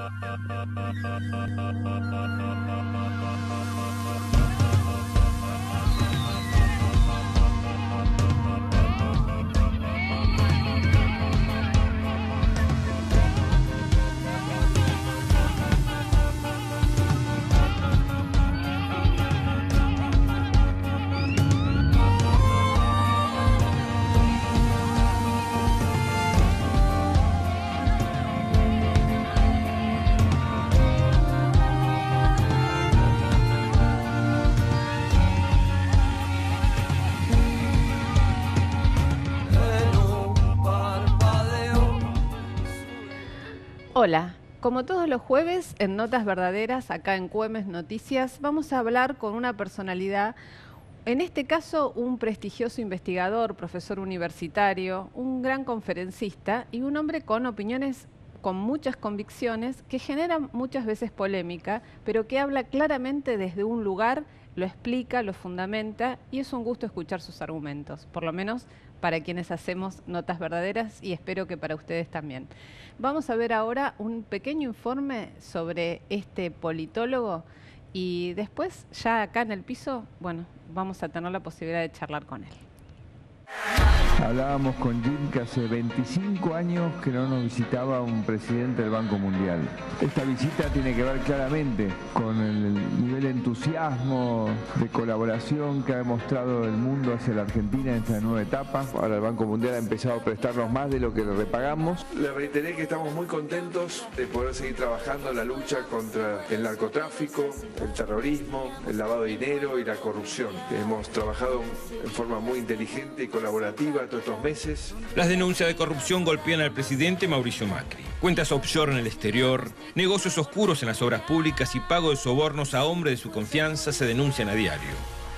Thank you. Como todos los jueves, en Notas Verdaderas, acá en Cuemes Noticias, vamos a hablar con una personalidad, en este caso un prestigioso investigador, profesor universitario, un gran conferencista y un hombre con opiniones con muchas convicciones que generan muchas veces polémica, pero que habla claramente desde un lugar, lo explica, lo fundamenta y es un gusto escuchar sus argumentos, por lo menos para quienes hacemos notas verdaderas y espero que para ustedes también. Vamos a ver ahora un pequeño informe sobre este politólogo y después ya acá en el piso, bueno, vamos a tener la posibilidad de charlar con él. Hablábamos con Jim que hace 25 años que no nos visitaba un presidente del Banco Mundial. Esta visita tiene que ver claramente con el nivel de entusiasmo, de colaboración que ha demostrado el mundo hacia la Argentina en esta nueva etapa. Ahora el Banco Mundial ha empezado a prestarnos más de lo que le repagamos. Le reiteré que estamos muy contentos de poder seguir trabajando en la lucha contra el narcotráfico, el terrorismo, el lavado de dinero y la corrupción. Hemos trabajado en forma muy inteligente y con colaborativa todos meses. Las denuncias de corrupción golpean al presidente Mauricio Macri. Cuentas offshore en el exterior, negocios oscuros en las obras públicas y pago de sobornos a hombres de su confianza se denuncian a diario.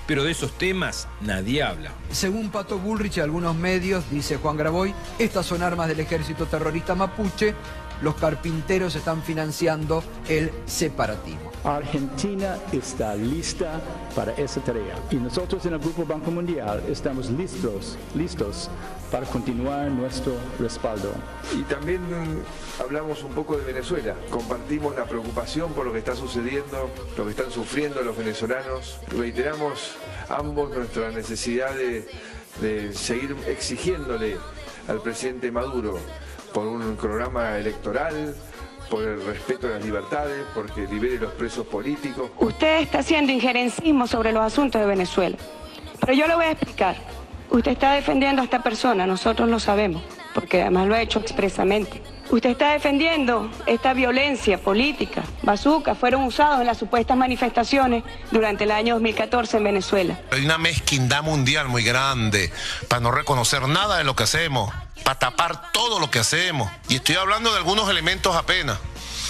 Pero de esos temas nadie habla. Según Pato Bullrich, algunos medios, dice Juan Graboy, estas son armas del ejército terrorista mapuche los carpinteros están financiando el separatismo. Argentina está lista para esa tarea y nosotros en el Grupo Banco Mundial estamos listos, listos para continuar nuestro respaldo. Y también mm, hablamos un poco de Venezuela, compartimos la preocupación por lo que está sucediendo, lo que están sufriendo los venezolanos, reiteramos ambos nuestra necesidad de, de seguir exigiéndole al presidente Maduro por un programa electoral, por el respeto de las libertades, porque libere los presos políticos. Usted está haciendo injerencismo sobre los asuntos de Venezuela, pero yo lo voy a explicar. Usted está defendiendo a esta persona, nosotros lo sabemos, porque además lo ha hecho expresamente. Usted está defendiendo esta violencia política. bazuca fueron usados en las supuestas manifestaciones durante el año 2014 en Venezuela. Hay una mezquindad mundial muy grande para no reconocer nada de lo que hacemos para tapar todo lo que hacemos. Y estoy hablando de algunos elementos apenas.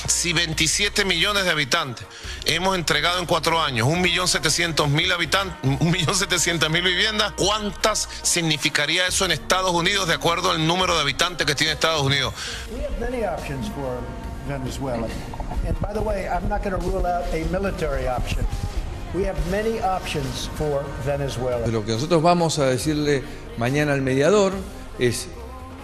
Si 27 millones de habitantes hemos entregado en cuatro años 1.700.000 habitantes, 1.700.000 viviendas, ¿cuántas significaría eso en Estados Unidos de acuerdo al número de habitantes que tiene Estados Unidos? Lo que nosotros vamos a decirle mañana al mediador es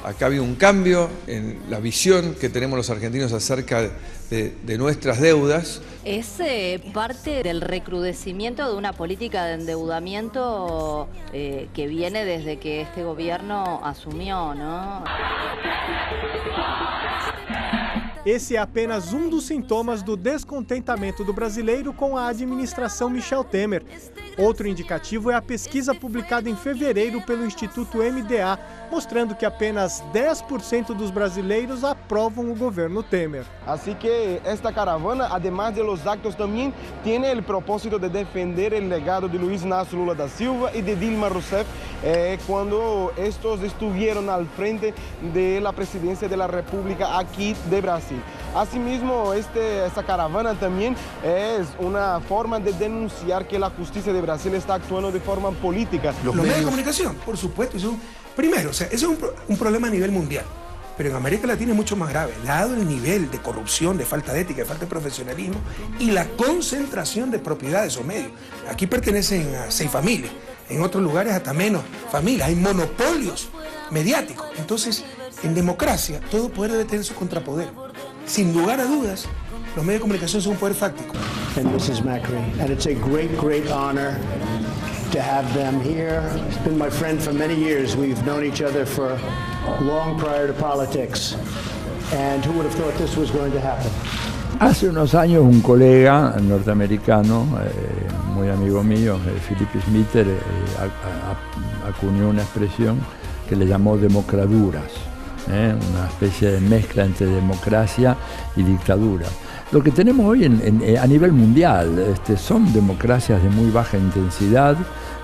Acá ha un cambio en la visión que tenemos los argentinos acerca de, nuestras deudas. Es eh, parte del recrudecimiento de una política de endeudamiento eh, que viene desde que este gobierno asumió, ¿no? Esse é apenas um dos sintomas do descontentamento do brasileiro com a administração Michel Temer. Outro indicativo é a pesquisa publicada em fevereiro pelo Instituto MDA, mostrando que apenas 10% dos brasileiros aprovam o governo Temer. Assim que esta caravana, além de los actos, também tem o propósito de defender o legado de Luiz Inácio Lula da Silva e de Dilma Rousseff, eh, quando estes estiveram al frente da presidência da República aqui de Brasil. Asimismo, este, esta caravana también es una forma de denunciar que la justicia de Brasil está actuando de forma política. Los, medios... de comunicación, por supuesto. primero, es un, problema a nivel mundial pero en América Latina es mucho más grave, dado el nivel de corrupción, de falta de ética, de falta de profesionalismo y la concentración de propiedades o medios. Aquí pertenecen a seis familias, en otros lugares hasta menos familias, hay monopolios mediáticos. Entonces, en democracia, todo poder debe tener su contrapoder. Sin lugar a dudas, los medios de comunicación son un poder fáctico. And Mrs. Macri, and it's a great, great honor to have them here. He's been my friend for many years. We've known each other for long prior to politics. And who would have thought this was going to happen? Hace unos años un colega norteamericano, eh, muy amigo mío, eh, Philip Schmitter, eh, acuñó una expresión que le llamó democraduras. ¿eh? una especie de mezcla entre democracia y dictadura. Lo que tenemos hoy eh, a nivel mundial este, son democracias de muy baja intensidad,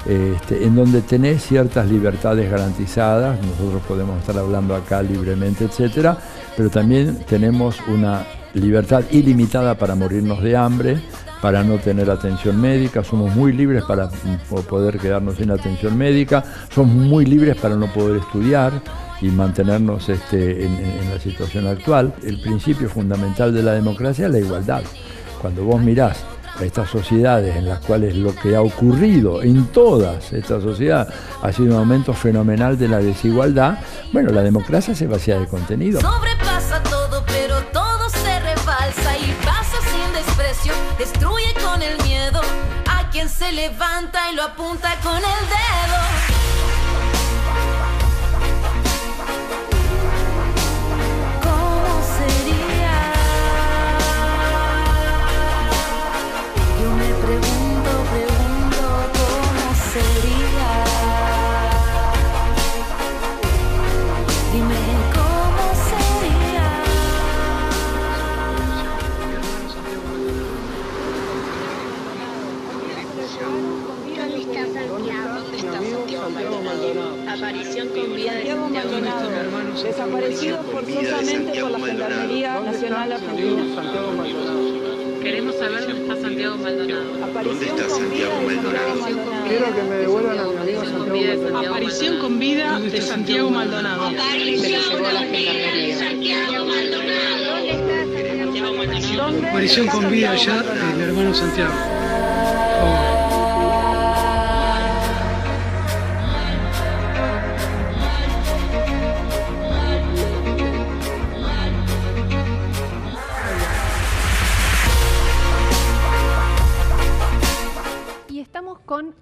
este, en donde tenés ciertas libertades garantizadas, nosotros podemos estar hablando acá libremente, etcétera, pero también tenemos una libertad ilimitada para morirnos de hambre, para no tener atención médica, somos muy libres para poder quedarnos sin atención médica, somos muy libres para no poder estudiar, y mantenernos este, en, en, la situación actual. El principio fundamental de la democracia es la igualdad. Cuando vos mirás a estas sociedades en las cuales lo que ha ocurrido en todas estas sociedades ha sido un aumento fenomenal de la desigualdad, bueno, la democracia se vacía de contenido. Sobrepasa todo, pero todo se rebalsa y pasa sin desprecio, destruye con el miedo a quien se levanta y lo apunta con el dedo. Aparición con vida de Santiago Maldonado, desaparecido forzosamente por la Gendarmería Nacional Argentina. Queremos saber dónde está Santiago Maldonado. ¿Dónde está Santiago Maldonado? Quiero que me devuelvan a mi amigo Santiago Maldonado. Aparición con vida de Santiago Maldonado. Aparición con vida de Santiago Maldonado. Aparición con vida ya de eh, mi hermano Santiago.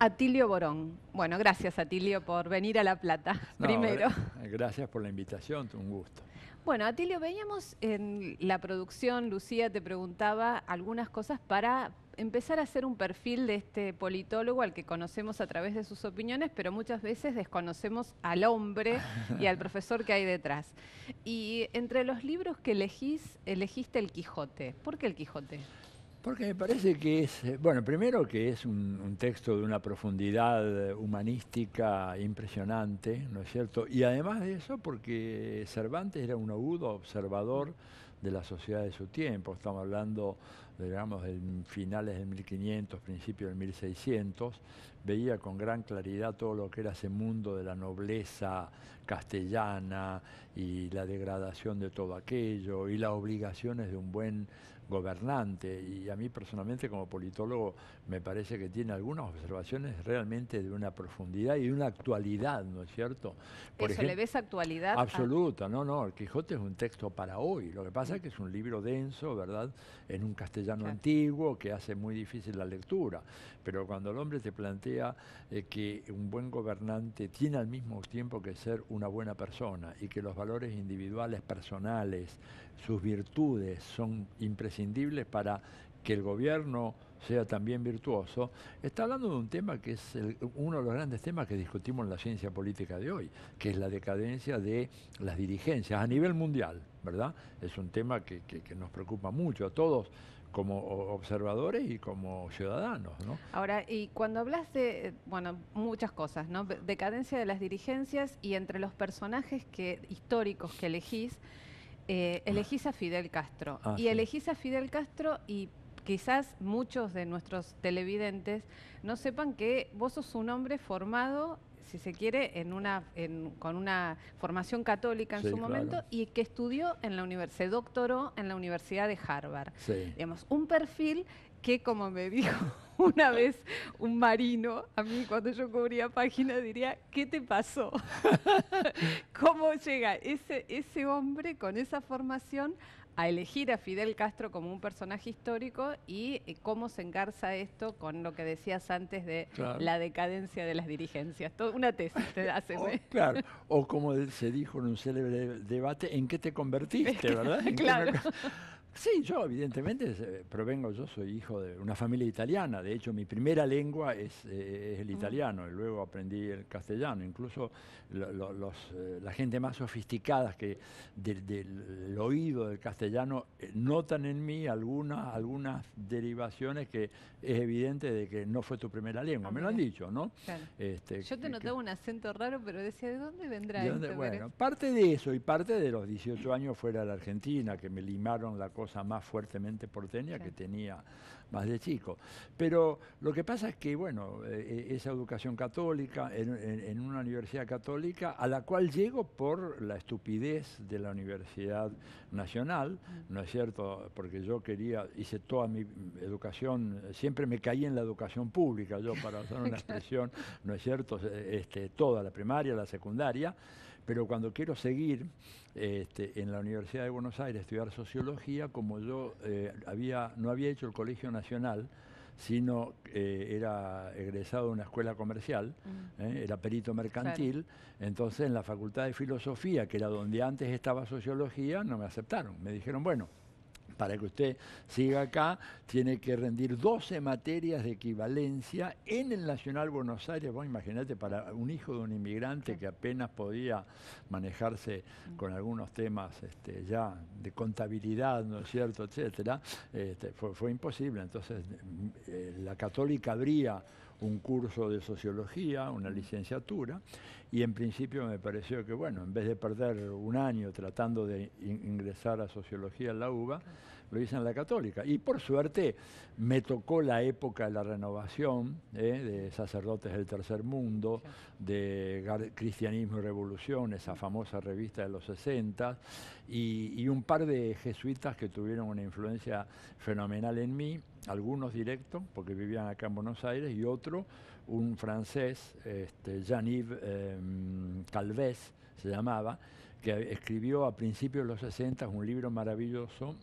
Atilio Borón. Bueno, gracias Atilio por venir a La Plata primero. Gracias por la invitación, un gusto. Bueno, Atilio, veíamos en la producción, Lucía te preguntaba algunas cosas para empezar a hacer un perfil de este politólogo al que conocemos a través de sus opiniones, pero muchas veces desconocemos al hombre y al profesor que hay detrás. Y entre los libros que elegís, elegiste El Quijote. ¿Por qué El Quijote? Porque me parece que es, eh, bueno, primero que es un, texto de una profundidad humanística impresionante, ¿no es cierto? Y además de eso, porque Cervantes era un agudo observador de la sociedad de su tiempo. Estamos hablando, digamos, de finales del 1500, principios del 1600. Veía con gran claridad todo lo que era ese mundo de la nobleza castellana y la degradación de todo aquello y las obligaciones de un buen gobernante y a mí personalmente como politólogo me parece que tiene algunas observaciones realmente de una profundidad y de una actualidad, ¿no es cierto? Por ¿Eso le ves actualidad? Absoluta, no, no, el Quijote es un texto para hoy, lo que pasa es que es un libro denso, ¿verdad? En un castellano antiguo que hace muy difícil la lectura, pero cuando el hombre te plantea eh, que un buen gobernante tiene al mismo tiempo que ser una buena persona y que los valores individuales, personales, sus virtudes son imprescindibles para que el gobierno sea también virtuoso, está hablando de un tema que es uno de los grandes temas que discutimos en la ciencia política de hoy, que es la decadencia de las dirigencias a nivel mundial, ¿verdad? Es un tema que, nos preocupa mucho a todos como observadores y como ciudadanos, ¿no? Ahora, y cuando hablas de, bueno, muchas cosas, ¿no? Decadencia de las dirigencias y entre los personajes que, históricos que elegís, eh, ah. elegís a Fidel Castro. Ah, y elegís a Fidel Castro y quizás muchos de nuestros televidentes no sepan que vos sos un hombre formado si se quiere, en una, con una formación católica en su momento y que estudió en la universidad, se doctoró en la Universidad de Harvard. Digamos, un perfil que como me dijo una vez un marino, a mí cuando yo cubría página diría, ¿qué te pasó? ¿Cómo llega ese, ese hombre con esa formación a elegir a Fidel Castro como un personaje histórico y eh, cómo se encarza esto con lo que decías antes de la decadencia de las dirigencias. una tesis, te hace. ¿eh? claro, o como se dijo en un célebre debate, ¿en qué te convertiste, verdad? claro. Sí, yo evidentemente eh, provengo, yo soy hijo de una familia italiana, de hecho mi primera lengua es, eh, el italiano, y luego aprendí el castellano, incluso los, eh, la gente más sofisticada que del, oído del castellano notan en mí algunas, algunas derivaciones que es evidente de que no fue tu primera lengua, ah, me lo han dicho, ¿no? Este, yo te notaba un acento raro, pero decía, ¿de dónde vendrá eso? Bueno, parte de eso y parte de los 18 años fuera de la Argentina, que me limaron la cosa cosa más fuertemente porteña que tenía más de chico. Pero lo que pasa es que, bueno, eh, eh, esa educación católica, en, una universidad católica, a la cual llego por la estupidez de la Universidad Nacional, ¿no es cierto? Porque yo quería, hice toda mi educación, siempre me caí en la educación pública, yo para hacer una expresión, ¿no es cierto? Este, toda la primaria, la secundaria. Pero cuando quiero seguir este, en la Universidad de Buenos Aires estudiar sociología, como yo eh, había, no había hecho el Colegio Nacional, sino eh, era egresado de una escuela comercial, mm. eh, era perito mercantil, entonces en la Facultad de Filosofía, que era donde antes estaba sociología, no me aceptaron, me dijeron, bueno, para que usted siga acá, tiene que rendir 12 materias de equivalencia en el Nacional Buenos Aires. Vos imaginate, para un hijo de un inmigrante que apenas podía manejarse con algunos temas este, ya de contabilidad, ¿no es cierto?, etcétera, este, fue, imposible. Entonces, eh, la católica habría un curso de sociología, una licenciatura, y en principio me pareció que, bueno, en vez de perder un año tratando de ingresar a sociología en la UBA, lo dicen la católica. Y por suerte me tocó la época de la renovación, ¿eh? de sacerdotes del tercer mundo, de cristianismo y revolución, esa famosa revista de los 60, y, y un par de jesuitas que tuvieron una influencia fenomenal en mí, algunos directos, porque vivían acá en Buenos Aires, y otro, un francés, este, Jean-Yves em, Calvez se llamaba, que escribió a principios de los 60 un libro maravilloso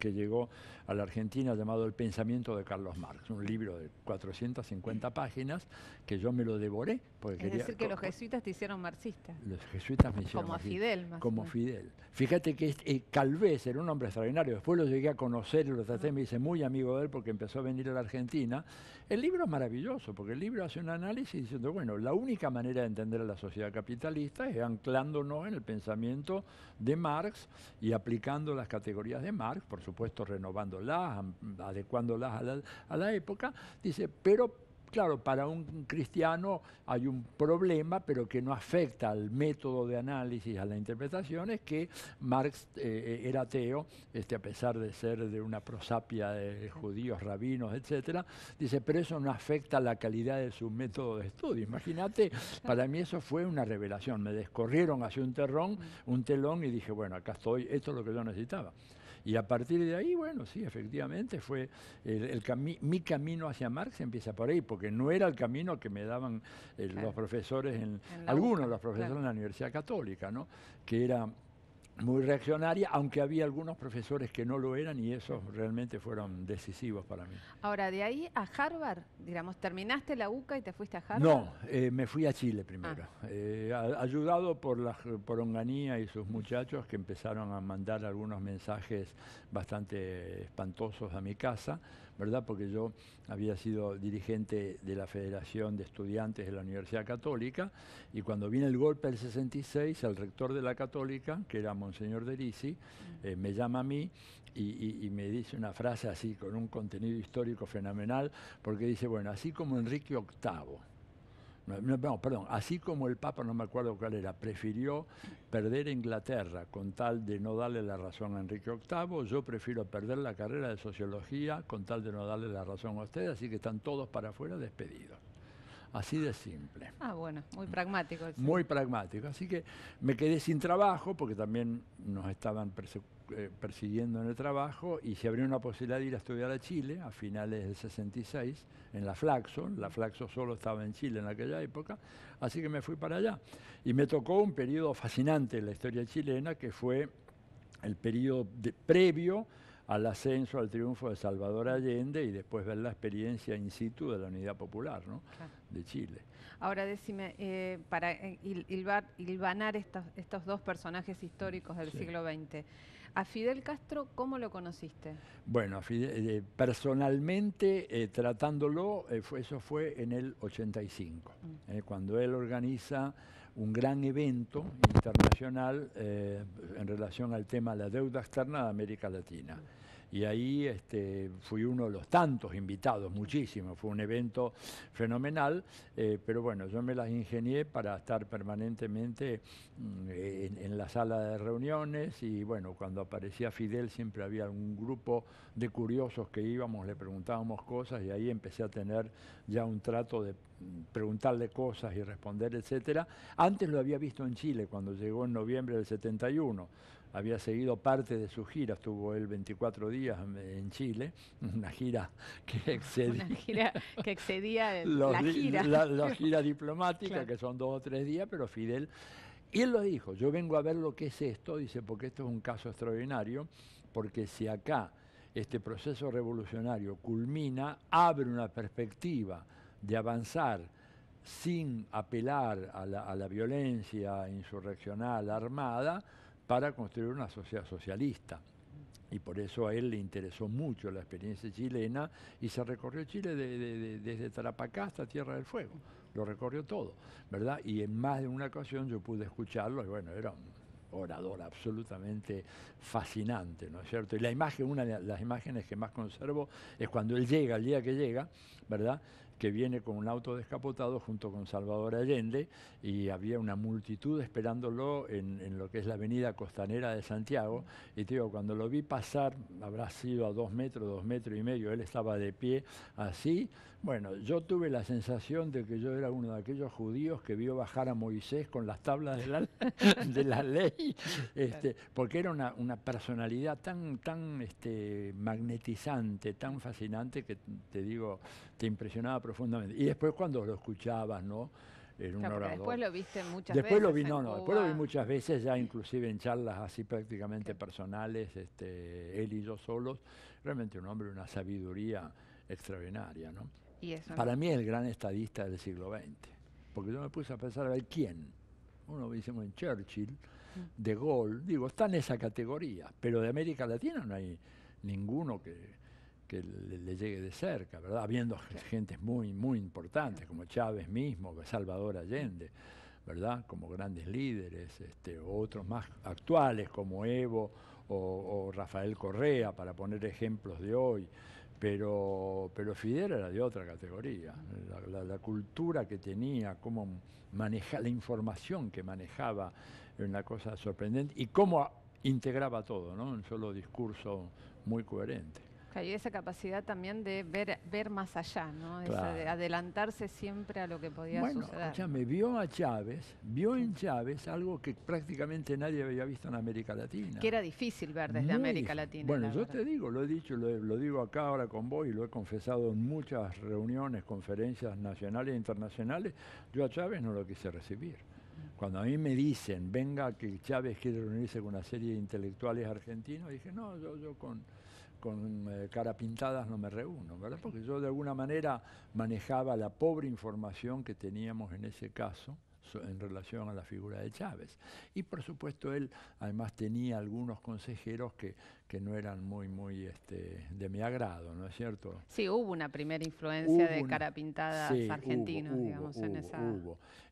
que llegó a la Argentina llamado El pensamiento de Carlos Marx, un libro de 450 páginas que yo me lo devoré. Porque quería, decir, que los jesuitas te hicieron marxista. Los jesuitas me hicieron Como Fidel. Más como Fidel. Fíjate que este, eh, Calvé, era un hombre extraordinario, después lo llegué a conocer, lo traté, me hice muy amigo de él porque empezó a venir a la Argentina. El libro es maravilloso, porque el libro hace un análisis diciendo, bueno, la única manera de entender a la sociedad capitalista es anclándonos en el pensamiento de Marx y aplicando las categorías de Marx, por supuesto renovando las, adecuándolas a la, a la época, dice, pero claro, para un cristiano hay un problema, pero que no afecta al método de análisis, a la interpretación, es que Marx eh, eh, era ateo, este, a pesar de ser de una prosapia de judíos, rabinos, etc. Dice, pero eso no afecta a la calidad de su método de estudio. Imagínate, para mí eso fue una revelación. Me descorrieron hacia un terrón, mm. un telón, y dije, bueno, acá estoy, esto es lo que yo necesitaba. Y a partir de ahí, bueno, sí, efectivamente, fue el, mi camino hacia Marx empieza por ahí, porque no era el camino que me daban eh, los profesores, en, algunos de los profesores en la Universidad Católica, ¿no? Que era muy reaccionaria, aunque había algunos profesores que no lo eran y esos realmente fueron decisivos para mí. Ahora, de ahí a Harvard, digamos, terminaste la UCA y te fuiste a Harvard. No, eh, me fui a Chile primero, ah. eh, ayudado por, la, por Onganía y sus muchachos que empezaron a mandar algunos mensajes bastante espantosos a mi casa ¿verdad? Porque yo había sido dirigente de la Federación de Estudiantes de la Universidad Católica y cuando viene el golpe del 66, el rector de la Católica, que era Monseñor Derisi, mm. eh, me llama a mí y, me dice una frase así, con un contenido histórico fenomenal, porque dice, bueno, así como Enrique VIII, así como el Papa, no me acuerdo cuál era, prefirió perder Inglaterra con tal de no darle la razón a Enrique VIII, yo prefiero perder la carrera de sociología con tal de no darle la razón a ustedes, así que están todos para afuera despedidos. Así de simple. Ah, bueno, muy pragmático. Muy pragmático. Así que me quedé sin trabajo porque también nos estaban eh, persiguiendo en el trabajo y se abrió una posibilidad de ir a estudiar a Chile a finales del 66 en la Flaxo. La Flaxo solo estaba en Chile en aquella época, así que me fui para allá. Y me tocó un periodo fascinante en la historia chilena que fue el periodo de, previo al ascenso, al triunfo de Salvador Allende y después ver la experiencia in situ de la Unidad Popular de Chile. Ahora decime, eh, para hilvanar eh, estos, estos, dos personajes históricos del siglo XX, a Fidel Castro, ¿cómo lo conociste? Bueno, eh, personalmente, tratándolo, fue, eso fue en el 85, mm. cuando él organiza un gran evento internacional eh, en relación al tema de la deuda externa de América Latina. Y ahí este, fui uno de los tantos invitados, muchísimo, fue un evento fenomenal, eh, pero bueno, yo me las ingenié para estar permanentemente mm, en, en, la sala de reuniones y bueno, cuando aparecía Fidel siempre había un grupo de curiosos que íbamos, le preguntábamos cosas y ahí empecé a tener ya un trato de preguntarle cosas y responder, etcétera. Antes lo había visto en Chile cuando llegó en noviembre del 71. Había seguido parte de su gira, estuvo él 24 días en Chile, una gira que excedía, una gira que excedía la, gira. diplomática, que son dos o tres días, pero Fidel y él lo dijo, yo vengo a ver lo que es esto, dice, porque esto es un caso extraordinario, porque si acá este proceso revolucionario culmina, abre una perspectiva de avanzar sin apelar a la, violencia insurreccional armada para construir una sociedad socialista y por eso a él le interesó mucho la experiencia chilena y se recorrió Chile desde Tarapacá hasta Tierra del Fuego, lo recorrió todo, ¿verdad? Y en más de una ocasión yo pude escucharlo y bueno, era un orador absolutamente fascinante, ¿no es cierto? Y la imagen, una de las imágenes que más conservo es cuando él llega, el día que llega, ¿verdad? que viene con un auto descapotado junto con Salvador Allende y había una multitud esperándolo en, lo que es la avenida costanera de Santiago. Y te digo, cuando lo vi pasar, habrá sido a dos metros, dos metros y medio, él estaba de pie así bueno, yo tuve la sensación de que yo era uno de aquellos judíos que vio bajar a Moisés con las tablas de la, de la ley, este, porque era una, una, personalidad tan, tan este, magnetizante, tan fascinante, que te digo, te impresionaba profundamente. Y después cuando lo escuchabas, ¿no? En después lo viste muchas después veces. Lo vi, no, después lo vi muchas veces, ya inclusive en charlas así prácticamente personales, este, él y yo solos. Realmente un hombre, una sabiduría extraordinaria, ¿no? Para mí es el gran estadista del siglo XX, porque yo me puse a pensar a ver quién. Uno dice, en Churchill, mm. De Gaulle, digo, está en esa categoría, pero de América Latina no hay ninguno que, le, llegue de cerca, ¿verdad? Habiendo gente muy, muy importantes, como Chávez mismo, Salvador Allende. ¿verdad? Como grandes líderes, este, otros más actuales como Evo o, Rafael Correa, para poner ejemplos de hoy, pero, pero Fidel era de otra categoría. La, cultura que tenía, cómo la información que manejaba, era una cosa sorprendente y cómo integraba todo, ¿no? Un solo discurso muy coherente. Hay esa capacidad también de ver, ver más allá, ¿no? de adelantarse siempre a lo que podía bueno, suceder. Bueno, me vio a Chávez, vio en Chávez algo que prácticamente nadie había visto en América Latina. Que era difícil ver desde América Latina. Bueno, yo te digo, lo he dicho, lo, digo acá ahora con vos y lo he confesado en muchas reuniones, conferencias nacionales e internacionales, yo a Chávez no lo quise recibir. Cuando a mí me dicen, venga que Chávez quiere reunirse con una serie de intelectuales argentinos, dije, no, yo con con eh, cara pintadas no me reúno, ¿verdad? Porque yo de alguna manera manejaba la pobre información que teníamos en ese caso en relación a la figura de Chávez. Y por supuesto él además tenía algunos consejeros que, que no eran muy, muy este, de mi agrado, ¿no es cierto? Sí, hubo una primera influencia de cara pintada sí, argentinos, digamos, en esa...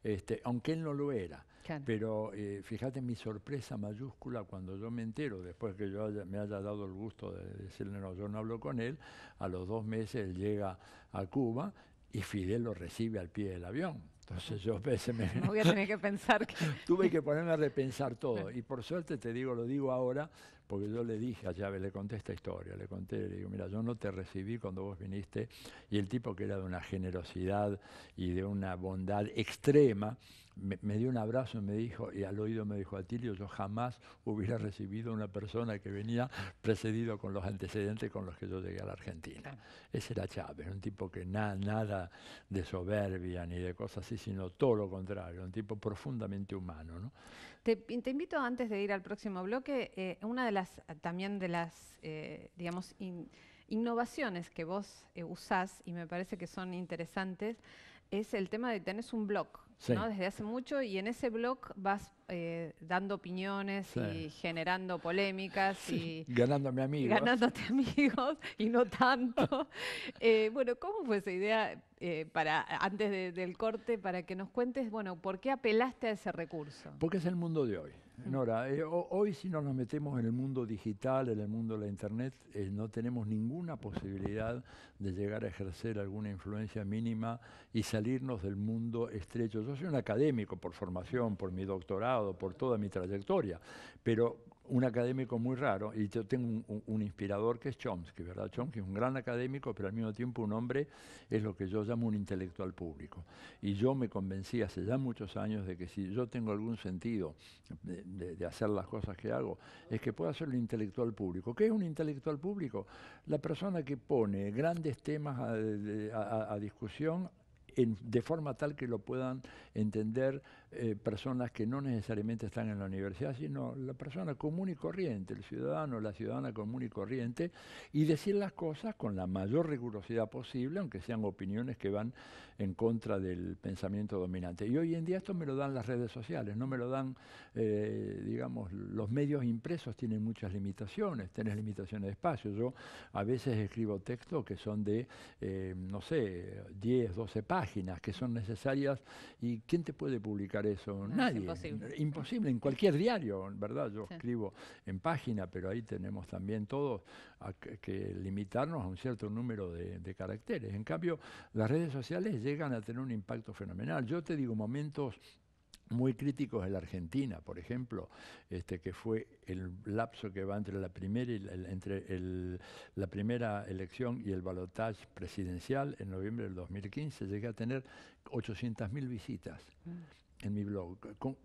Este, aunque él no lo era. Pero eh, fíjate mi sorpresa mayúscula cuando yo me entero, después que yo me haya dado el gusto de decirle, no, yo no hablo con él, a los dos meses él llega a Cuba y Fidel lo recibe al pie del avión. Entonces yo veces me... voy a que pensar que... Tuve que ponerme a repensar todo. Y por suerte te digo, lo digo ahora, porque yo le dije a Chávez, le conté esta historia, le conté, le digo, mira, yo no te recibí cuando vos viniste. Y el tipo que era de una generosidad y de una bondad extrema, me, dio un abrazo y me dijo, y al oído me dijo, Atilio, yo jamás hubiera recibido una persona que venía precedido con los antecedentes con los que yo llegué a la Argentina. Ese era Chávez, un tipo que na, nada de soberbia ni de cosas así, sino todo lo contrario, un tipo profundamente humano. Te, invito antes de ir al próximo bloque, eh, una de las, también de las, eh, digamos, innovaciones que vos eh, usás y me parece que son interesantes, es el tema de tenés un blog ¿no? desde hace mucho y en ese blog vas eh, dando opiniones y generando polémicas y amigos. Ganándote amigos y no tanto. Eh, bueno, ¿cómo fue esa idea eh, para antes del corte para que nos cuentes, bueno, por qué apelaste a ese recurso? Porque es el mundo de hoy. Mm. Nora, hoy si nos metemos en el mundo digital, en el mundo de la internet, no tenemos ninguna posibilidad de llegar a ejercer alguna influencia mínima y salirnos del mundo estrecho. Yo soy un académico por formación, por mi doctorado por toda mi trayectoria, pero un académico muy raro, y yo tengo un, inspirador que es Chomsky, ¿verdad? Chomsky es un gran académico, pero al mismo tiempo un hombre es lo que yo llamo un intelectual público. Y yo me convencí hace ya muchos años de que si yo tengo algún sentido de, hacer las cosas que hago, es que pueda ser un intelectual público. ¿Qué es un intelectual público? La persona que pone grandes temas a discusión de forma tal que lo puedan entender eh, personas que no necesariamente están en la universidad, sino la persona común y corriente, el ciudadano, la ciudadana común y corriente, y decir las cosas con la mayor rigurosidad posible, aunque sean opiniones que van en contra del pensamiento dominante. Y hoy en día esto me lo dan las redes sociales, no me lo dan, eh, digamos, los medios impresos tienen muchas limitaciones, tienen limitaciones de espacio. Yo a veces escribo textos que son de, eh, no sé, 10, 12 páginas que son necesarias y ¿quién te puede publicar eso? Nadie. imposible. en cualquier diario, ¿verdad? Yo escribo en página, pero ahí tenemos también todos que limitarnos a un cierto número de caracteres. En cambio, las redes sociales llegan a tener un impacto fenomenal. Yo te digo momentos muy críticos en la Argentina, por ejemplo, este, que fue el lapso que va entre la primera, y entre la primera elección y el balotaje presidencial en noviembre del 2015, llegué a tener 800.000 visitas. Mm. en mi blog.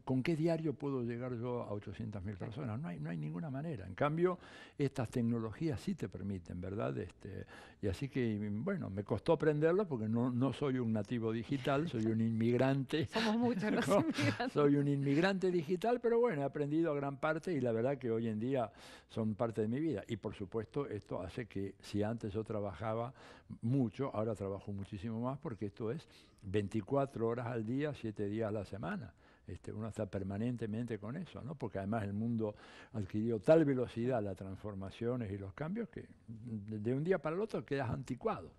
¿Con, qué diario puedo llegar yo a 800.000 personas? No hay, no hay ninguna manera. En cambio, estas tecnologías sí te permiten, ¿verdad?, este, y así que, bueno, me costó aprenderlo porque no, soy un nativo digital, soy un inmigrante. Somos muchos los inmigrantes. Soy un inmigrante digital, pero bueno, he aprendido a gran parte y la verdad que hoy en día son parte de mi vida. Y por supuesto, esto hace que si antes yo trabajaba mucho, ahora trabajo muchísimo más porque esto es 24 horas al día, 7 días a la semana. Este, uno está permanentemente con eso, ¿no? porque además el mundo adquirió tal velocidad las transformaciones y los cambios que de un día para el otro quedas anticuado.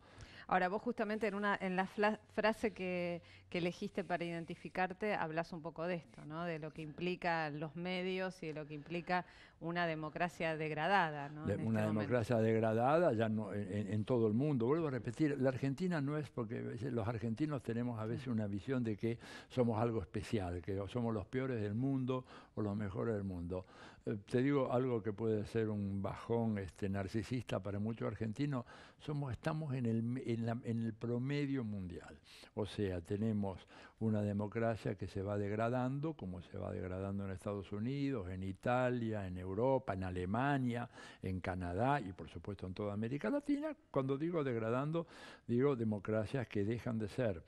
Ahora, vos justamente en, una, en la frase que, elegiste para identificarte, hablas un poco de esto, ¿no? De lo que implica los medios y de lo que implica una democracia degradada, ¿no? Este una democracia degradada ya no, en, en, todo el mundo. Vuelvo a repetir, la Argentina no es porque los argentinos tenemos a veces una visión de que somos algo especial, que somos los peores del mundo o los mejores del mundo te digo algo que puede ser un bajón este, narcisista para muchos argentinos, somos, estamos en el, en el promedio mundial. O sea, tenemos una democracia que se va degradando, como se va degradando en Estados Unidos, en Italia, en Europa, en Alemania, en Canadá y por supuesto en toda América Latina. Cuando digo degradando, digo democracias que dejan de ser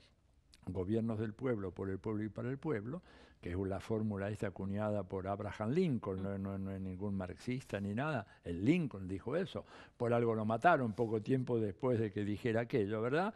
gobiernos del pueblo, por el pueblo y para el pueblo, que es la fórmula esta acuñada por Abraham Lincoln, no, no, es ningún marxista ni nada, el Lincoln dijo eso, por algo lo mataron poco tiempo después de que dijera aquello, ¿verdad?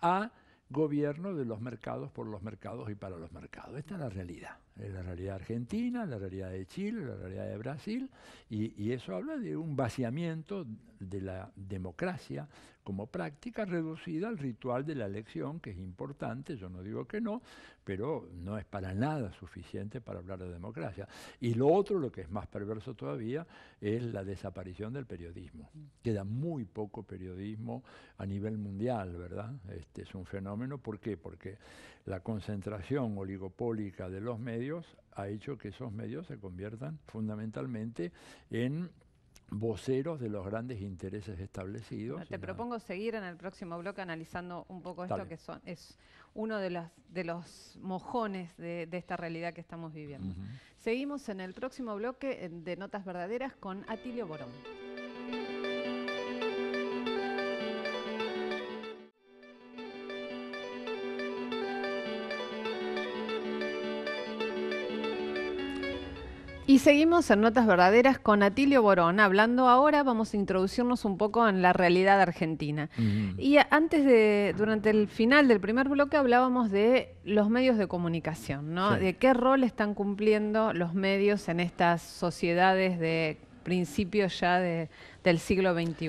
A gobierno de los mercados, por los mercados y para los mercados. Esta es la realidad la realidad argentina, la realidad de Chile, la realidad de Brasil, y, eso habla de un vaciamiento de la democracia como práctica reducida al ritual de la elección, que es importante, yo no digo que no, pero no es para nada suficiente para hablar de democracia. Y lo otro, lo que es más perverso todavía, es la desaparición del periodismo. Queda muy poco periodismo a nivel mundial, ¿verdad? Este es un fenómeno, ¿por qué? Porque la concentración oligopólica de los medios ha hecho que esos medios se conviertan fundamentalmente en voceros de los grandes intereses establecidos. te propongo seguir en el próximo bloque analizando un poco esto que son, es uno de los, de los mojones de, esta realidad que estamos viviendo. Seguimos en el próximo bloque de Notas Verdaderas con Atilio Borón. Y seguimos en Notas Verdaderas con Atilio Borón. Hablando ahora, vamos a introducirnos un poco en la realidad argentina. Y antes de, durante el final del primer bloque, hablábamos de los medios de comunicación, ¿no? De qué rol están cumpliendo los medios en estas sociedades de principios ya del siglo XXI.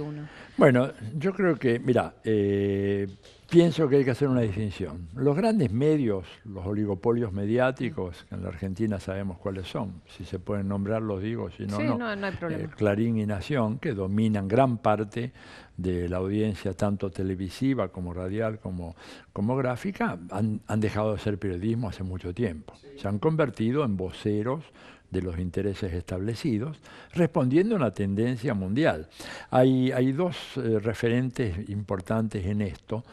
Bueno, yo creo que, mira, eh, pienso que hay que hacer una distinción. Los grandes medios, los oligopolios mediáticos, que en la Argentina sabemos cuáles son, si se pueden nombrar los digo, si no, no. Eh, Clarín y Nación, que dominan gran parte de la audiencia, tanto televisiva como radial como, como gráfica, han, dejado de ser periodismo hace mucho tiempo. Se han convertido en voceros de los intereses establecidos, respondiendo a una tendencia mundial. Hay, hay dos eh, referentes importantes en esto,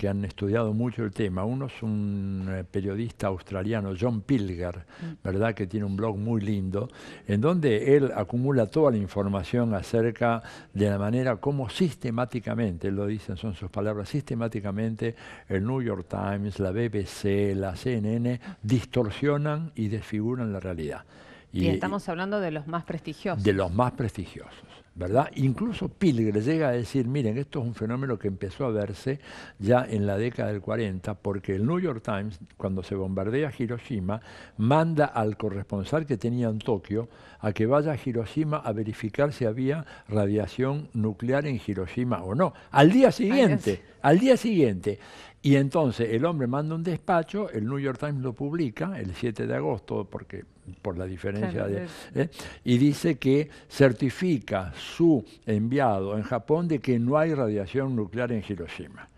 que han estudiado mucho el tema. Uno es un eh, periodista australiano, John Pilger, mm. ¿verdad? que tiene un blog muy lindo, en donde él acumula toda la información acerca de la manera como sistemáticamente, lo dicen, son sus palabras, sistemáticamente el New York Times, la BBC, la CNN, distorsionan y desfiguran la realidad. y estamos hablando de los más prestigiosos. De los más prestigiosos. ¿verdad? Incluso Pilgrim llega a decir, miren, esto es un fenómeno que empezó a verse ya en la década del 40, porque el New York Times, cuando se bombardea Hiroshima, manda al corresponsal que tenía en Tokio a que vaya a Hiroshima a verificar si había radiación nuclear en Hiroshima o no. Al día siguiente, al día siguiente. Y entonces el hombre manda un despacho, el New York Times lo publica el 7 de agosto, porque por la diferencia de... ¿eh? Y dice que certifica su enviado en Japón de que no hay radiación nuclear en Hiroshima.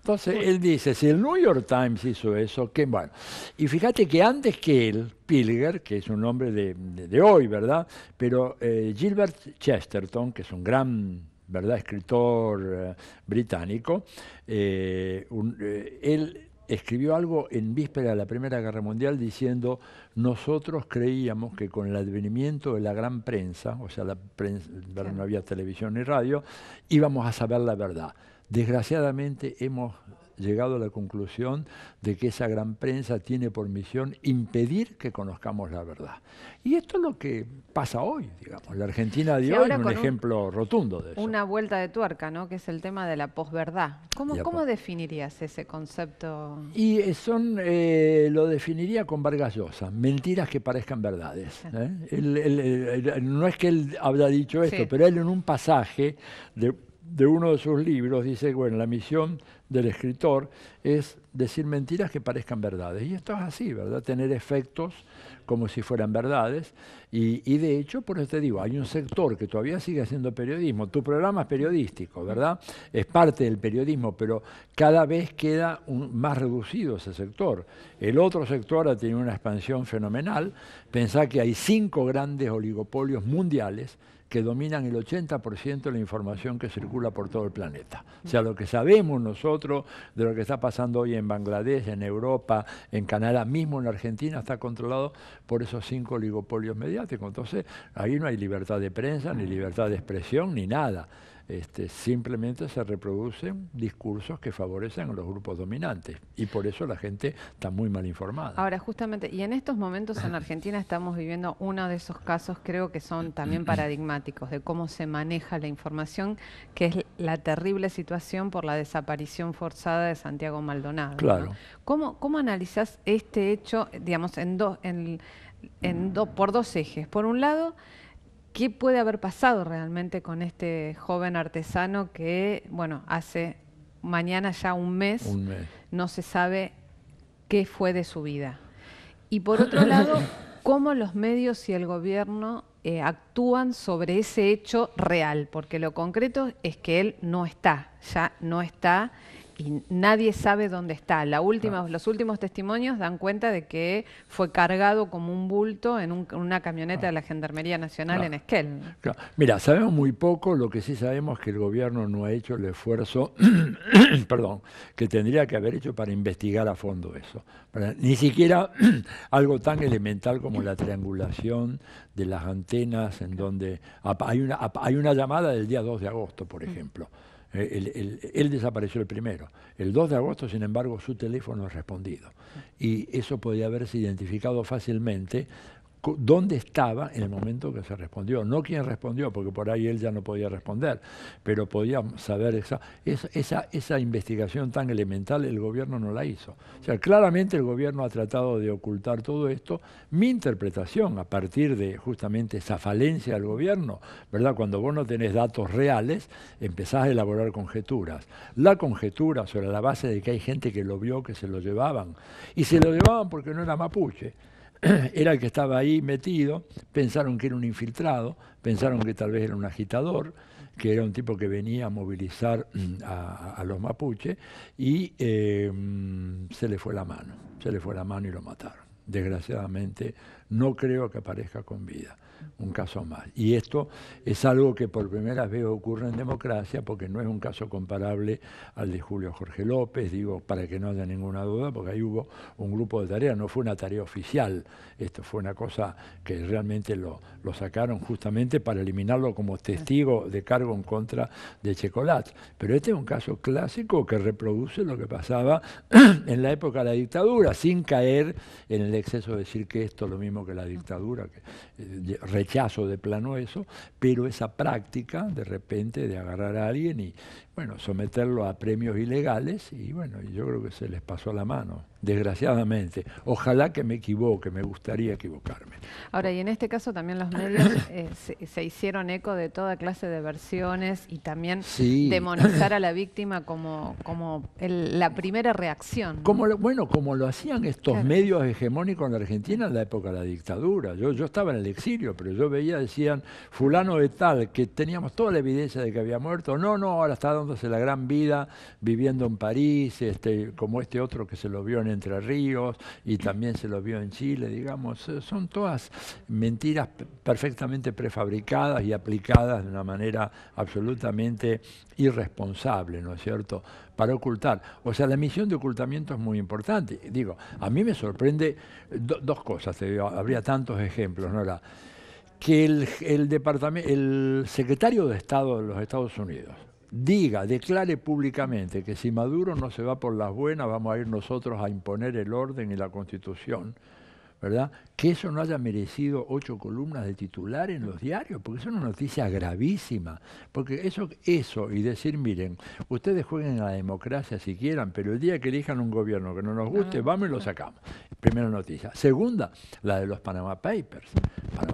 Entonces él dice, si el New York Times hizo eso, qué bueno. Y fíjate que antes que él, Pilger, que es un hombre de, hoy, ¿verdad? Pero eh, Gilbert Chesterton, que es un gran ¿verdad? escritor eh, británico, él escribió algo en víspera de la Primera Guerra Mundial diciendo, nosotros creíamos que con el advenimiento de la gran prensa, o sea, la prensa, no había televisión ni radio, íbamos a saber la verdad. Desgraciadamente hemos llegado a la conclusión de que esa gran prensa tiene por misión impedir que conozcamos la verdad. Y esto es lo que pasa hoy, digamos. La Argentina dio es un ejemplo rotundo de eso. Una vuelta de tuerca, ¿no? Que es el tema de la posverdad. ¿Cómo, ¿cómo definirías ese concepto? Y son, eh, lo definiría con Vargas Llosa, mentiras que parezcan verdades. ¿eh? no es que él habrá dicho esto, pero él en un pasaje de de uno de sus libros, dice, bueno, la misión del escritor es decir mentiras que parezcan verdades. Y esto es así, ¿verdad? Tener efectos como si fueran verdades. Y, de hecho, por eso te digo, hay un sector que todavía sigue haciendo periodismo. Tu programa es periodístico, ¿verdad? Es parte del periodismo, pero cada vez queda un, más reducido ese sector. El otro sector ha tenido una expansión fenomenal. Pensá que hay cinco grandes oligopolios mundiales que dominan el 80% de la información que circula por todo el planeta. O sea, lo que sabemos nosotros de lo que está pasando hoy en Bangladesh, en Europa, en Canadá, mismo en Argentina, está controlado por esos cinco oligopolios mediáticos. Entonces, ahí no hay libertad de prensa, ni libertad de expresión, ni nada. Este, simplemente se reproducen discursos que favorecen a los grupos dominantes y por eso la gente está muy mal informada. Ahora, justamente, y en estos momentos en Argentina estamos viviendo uno de esos casos, creo que son también paradigmáticos, de cómo se maneja la información, que es la terrible situación por la desaparición forzada de Santiago Maldonado. Claro. ¿Cómo, ¿Cómo analizás este hecho, digamos, en dos, en, en por dos ejes? Por un lado, qué puede haber pasado realmente con este joven artesano que, bueno, hace mañana ya un mes, no se sabe qué fue de su vida. Y por otro lado, cómo los medios y el gobierno eh, actúan sobre ese hecho real, porque lo concreto es que él no está, ya no está y nadie sabe dónde está. La última, Los últimos testimonios dan cuenta de que fue cargado como un bulto en una camioneta de la Gendarmería Nacional en Esquel. Mira, sabemos muy poco, lo que sí sabemos es que el gobierno no ha hecho el esfuerzo perdón, que tendría que haber hecho para investigar a fondo eso. ni siquiera algo tan elemental como la triangulación de las antenas en donde hay una, hay una llamada del día 2 de agosto, por mm. ejemplo. Eh, el desapareció el primero. El 2 de agosto, sin embargo, su teléfono ha respondido. Y eso podía haberse identificado fácilmente dónde estaba en el momento que se respondió. No quién respondió, porque por ahí él ya no podía responder, pero podía saber esa, esa, esa investigación tan elemental, el gobierno no la hizo. O sea, claramente el gobierno ha tratado de ocultar todo esto. Mi interpretación, a partir de justamente esa falencia del gobierno, ¿verdad? Cuando vos no tenés datos reales, empezás a elaborar conjeturas. La conjetura sobre la base de que hay gente que lo vio, que se lo llevaban. Y se lo llevaban porque no era mapuche. era el que estaba ahí metido, pensaron que era un infiltrado, pensaron que tal vez era un agitador, que era un tipo que venía a movilizar mm, a, los mapuches, y em, se le fue la mano, se le fue la mano y lo mataron. Desgraciadamente no creo que aparezca con vida un caso más. Y esto es algo que por primera vez ocurre en democracia porque no es un caso comparable al de Julio Jorge López, digo, para que no haya ninguna duda, porque ahí hubo un grupo de tareas, no fue una tarea oficial, esto fue una cosa que realmente lo, sacaron justamente para eliminarlo como testigo de cargo en contra de Checolat. Pero este es un caso clásico que reproduce lo que pasaba en la época de la dictadura, sin caer en el exceso de decir que esto es lo mismo que la dictadura. Que, eh, rechazo de plano eso, pero esa práctica de repente de agarrar a alguien y, bueno, someterlo a premios ilegales y, bueno, yo creo que se les pasó la mano desgraciadamente. Ojalá que me equivoque, me gustaría equivocarme. Ahora, y en este caso también los medios eh, se, hicieron eco de toda clase de versiones y también demonizar a la víctima como, como la primera reacción. Como bueno, como lo hacían estos medios hegemónicos en la Argentina en la época de la dictadura. Yo, yo estaba en el exilio, pero yo veía, decían, fulano de tal, que teníamos toda la evidencia de que había muerto. No, no, ahora está dándose la gran vida viviendo en París, este, como este otro que se lo vio en entre Ríos y también se lo vio en Chile, digamos. Eh, son todas mentiras perfectamente prefabricadas y aplicadas de una manera absolutamente irresponsable, ¿no es cierto?, para ocultar. O sea, la misión de ocultamiento es muy importante. Digo, a mí me sorprende eh, dos cosas, habría tantos ejemplos, ¿no? que el, el, departamento, el secretario de Estado de los Estados Unidos, diga, declare públicamente que si Maduro no se va por las buenas, vamos a ir nosotros a imponer el orden y la constitución, ¿verdad? Que eso no haya merecido ocho columnas de titular en los diarios, porque es una noticia gravísima. Porque eso, eso y decir, miren, ustedes jueguen a la democracia si quieran, pero el día que elijan un gobierno que no nos guste, ah, vamos y lo sacamos. Primera noticia. Segunda, la de los Panama Papers.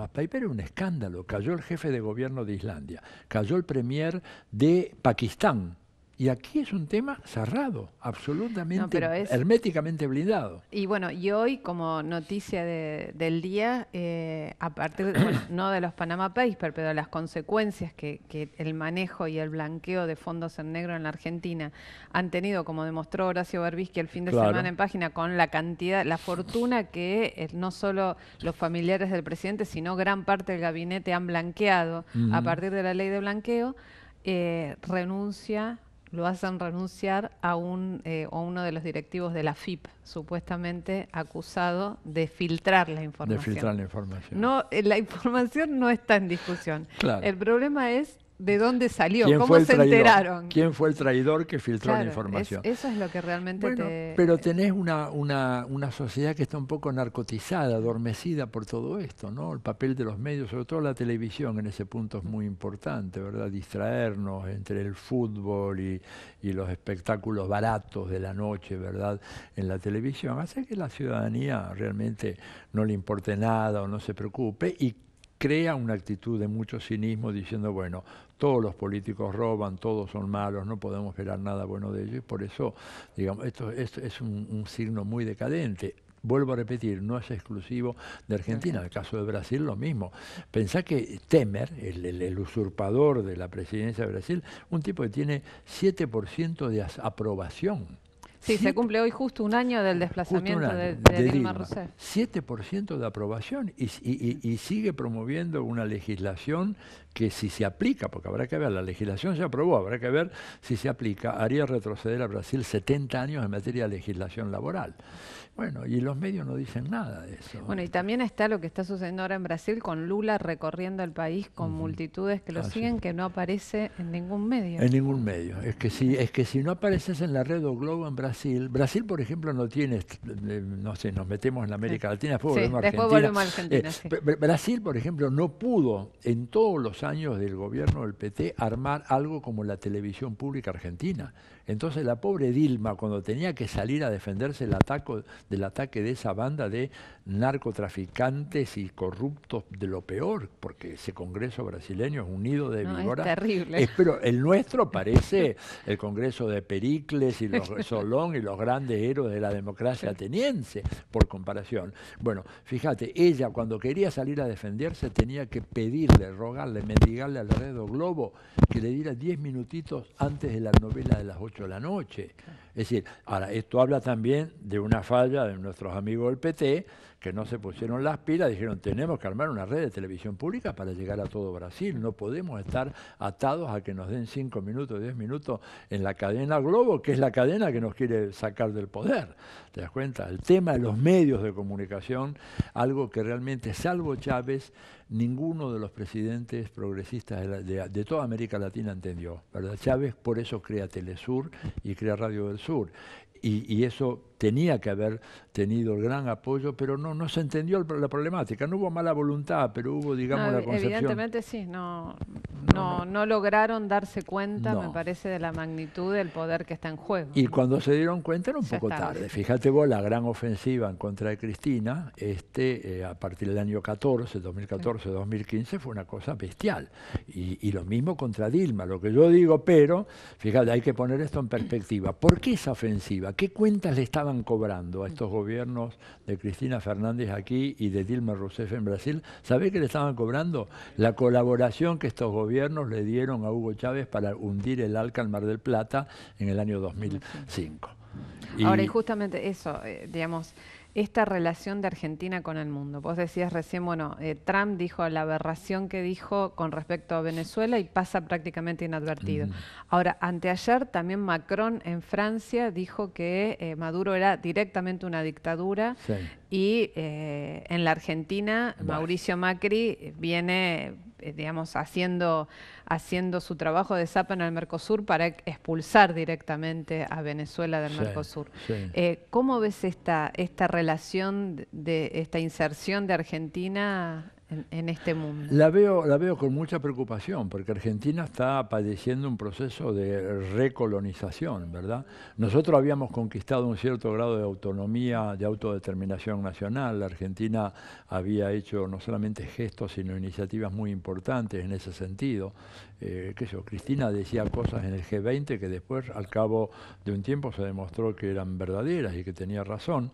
Paper un escándalo. Cayó el jefe de gobierno de Islandia, cayó el premier de Pakistán, y aquí es un tema cerrado, absolutamente, herméticamente blindado. Y bueno, y hoy como noticia del día, eh, a partir, bueno, no de los Panama Papers, pero las consecuencias que, el manejo y el blanqueo de fondos en negro en la Argentina han tenido, como demostró Horacio Barbisky el fin de semana en página, con la cantidad, la fortuna que eh, no solo los familiares del presidente, sino gran parte del gabinete han blanqueado a partir de la ley de blanqueo, eh, renuncia lo hacen renunciar a, un, eh, uno de los directivos de la FIP, supuestamente acusado de filtrar la información. De filtrar la información. No, eh, la información no está en discusión. El problema es de dónde salió, cómo se enteraron. ¿Quién fue el traidor que filtró la información? eso es lo que realmente te... Pero tenés una, una, sociedad que está un poco narcotizada, adormecida por todo esto, ¿no? El papel de los medios, sobre todo la televisión en ese punto es muy importante, ¿verdad? Distraernos entre el fútbol y, los espectáculos baratos de la noche, ¿verdad? En la televisión. Hace que la ciudadanía realmente no le importe nada o no se preocupe y crea una actitud de mucho cinismo diciendo, bueno, todos los políticos roban, todos son malos, no podemos esperar nada bueno de ellos. Y por eso, digamos, esto, esto es un, signo muy decadente vuelvo a repetir, no es exclusivo de Argentina, en el caso de Brasil lo mismo. Pensá que Temer, el, el usurpador de la presidencia de Brasil, un tipo que tiene 7% de aprobación. Sí, se cumple hoy justo un año del desplazamiento de, de, Dilma Rousseff. 7% de aprobación y, sigue promoviendo una legislación que si se aplica, porque habrá que ver, la legislación se aprobó, habrá que ver si se aplica, haría retroceder a Brasil 70 años en materia de legislación laboral. Bueno, y los medios no dicen nada de eso. Bueno, y también está lo que está sucediendo ahora en Brasil con Lula recorriendo el país con multitudes que lo siguen, que no aparece en ningún medio. En ningún medio. Es que si, es que si no apareces en la red o globo en Brasil, Brasil, Brasil, por ejemplo, no tiene, eh, no sé, nos metemos en América Latina, después volvemos a Argentina. Eh, Brasil, por ejemplo, no pudo en todos los años del gobierno del PT armar algo como la televisión pública argentina entonces la pobre Dilma, cuando tenía que salir a defenderse el del ataque de esa banda de narcotraficantes y corruptos de lo peor, porque ese Congreso brasileño es un nido de vigor víboras. Es terrible. pero el nuestro parece el Congreso de Pericles y los Solón y los grandes héroes de la democracia ateniense, por comparación. Bueno, fíjate, ella cuando quería salir a defenderse tenía que pedirle, rogarle, mendigarle al Redo Globo que le diera 10 minutitos antes de la novela de las ocho la noche. Es decir, ahora, esto habla también de una falla de nuestros amigos del PT, que no se pusieron las pilas, dijeron, tenemos que armar una red de televisión pública para llegar a todo Brasil, no podemos estar atados a que nos den 5 minutos, 10 minutos en la cadena Globo, que es la cadena que nos quiere sacar del poder. ¿Te das cuenta? El tema de los medios de comunicación, algo que realmente, salvo Chávez, ninguno de los presidentes progresistas de, toda América Latina entendió. Chávez por eso crea Telesur y crea Radio del Sur. y eso tenía que haber tenido el gran apoyo, pero no, no se entendió la problemática. No hubo mala voluntad, pero hubo, digamos, la e-, concepción. Evidentemente sí, no, no, no, lograron darse cuenta, me parece, de la magnitud del poder que está en juego. Y cuando se dieron cuenta era un poco tarde. Fíjate vos, la gran ofensiva en contra de Cristina, este, eh, a partir del año 14, 2014, 2015, fue una cosa bestial. Y, y lo mismo contra Dilma, lo que yo digo, pero, fíjate, hay que poner esto en perspectiva. ¿Por qué esa ofensiva? ¿Qué cuentas le estaban cobrando a mm. estos gobiernos de Cristina Fernández aquí y de Dilma Rousseff en Brasil, ¿sabés que le estaban cobrando? La colaboración que estos gobiernos le dieron a Hugo Chávez para hundir el ALCA Mar del Plata en el año 2005. Ahora, y justamente eso, eh, digamos esta relación de Argentina con el mundo. Vos decías recién, bueno, eh, Trump dijo la aberración que dijo con respecto a Venezuela y pasa prácticamente inadvertido. Ahora, anteayer también Macron en Francia dijo que eh, Maduro era directamente una dictadura y eh, en la Argentina, Mauricio Macri viene, eh, digamos, haciendo, haciendo su trabajo de zapa en el Mercosur para expulsar directamente a Venezuela del Mercosur. Eh, ¿Cómo ves esta, esta relación de esta inserción de Argentina en, este mundo? La veo, la veo con mucha preocupación, porque Argentina está padeciendo un proceso de recolonización, ¿verdad? Nosotros habíamos conquistado un cierto grado de autonomía, de autodeterminación nacional. La Argentina había hecho no solamente gestos, sino iniciativas muy importantes en ese sentido. Eh, Cristina decía cosas en el G20 que después, al cabo de un tiempo, se demostró que eran verdaderas y que tenía razón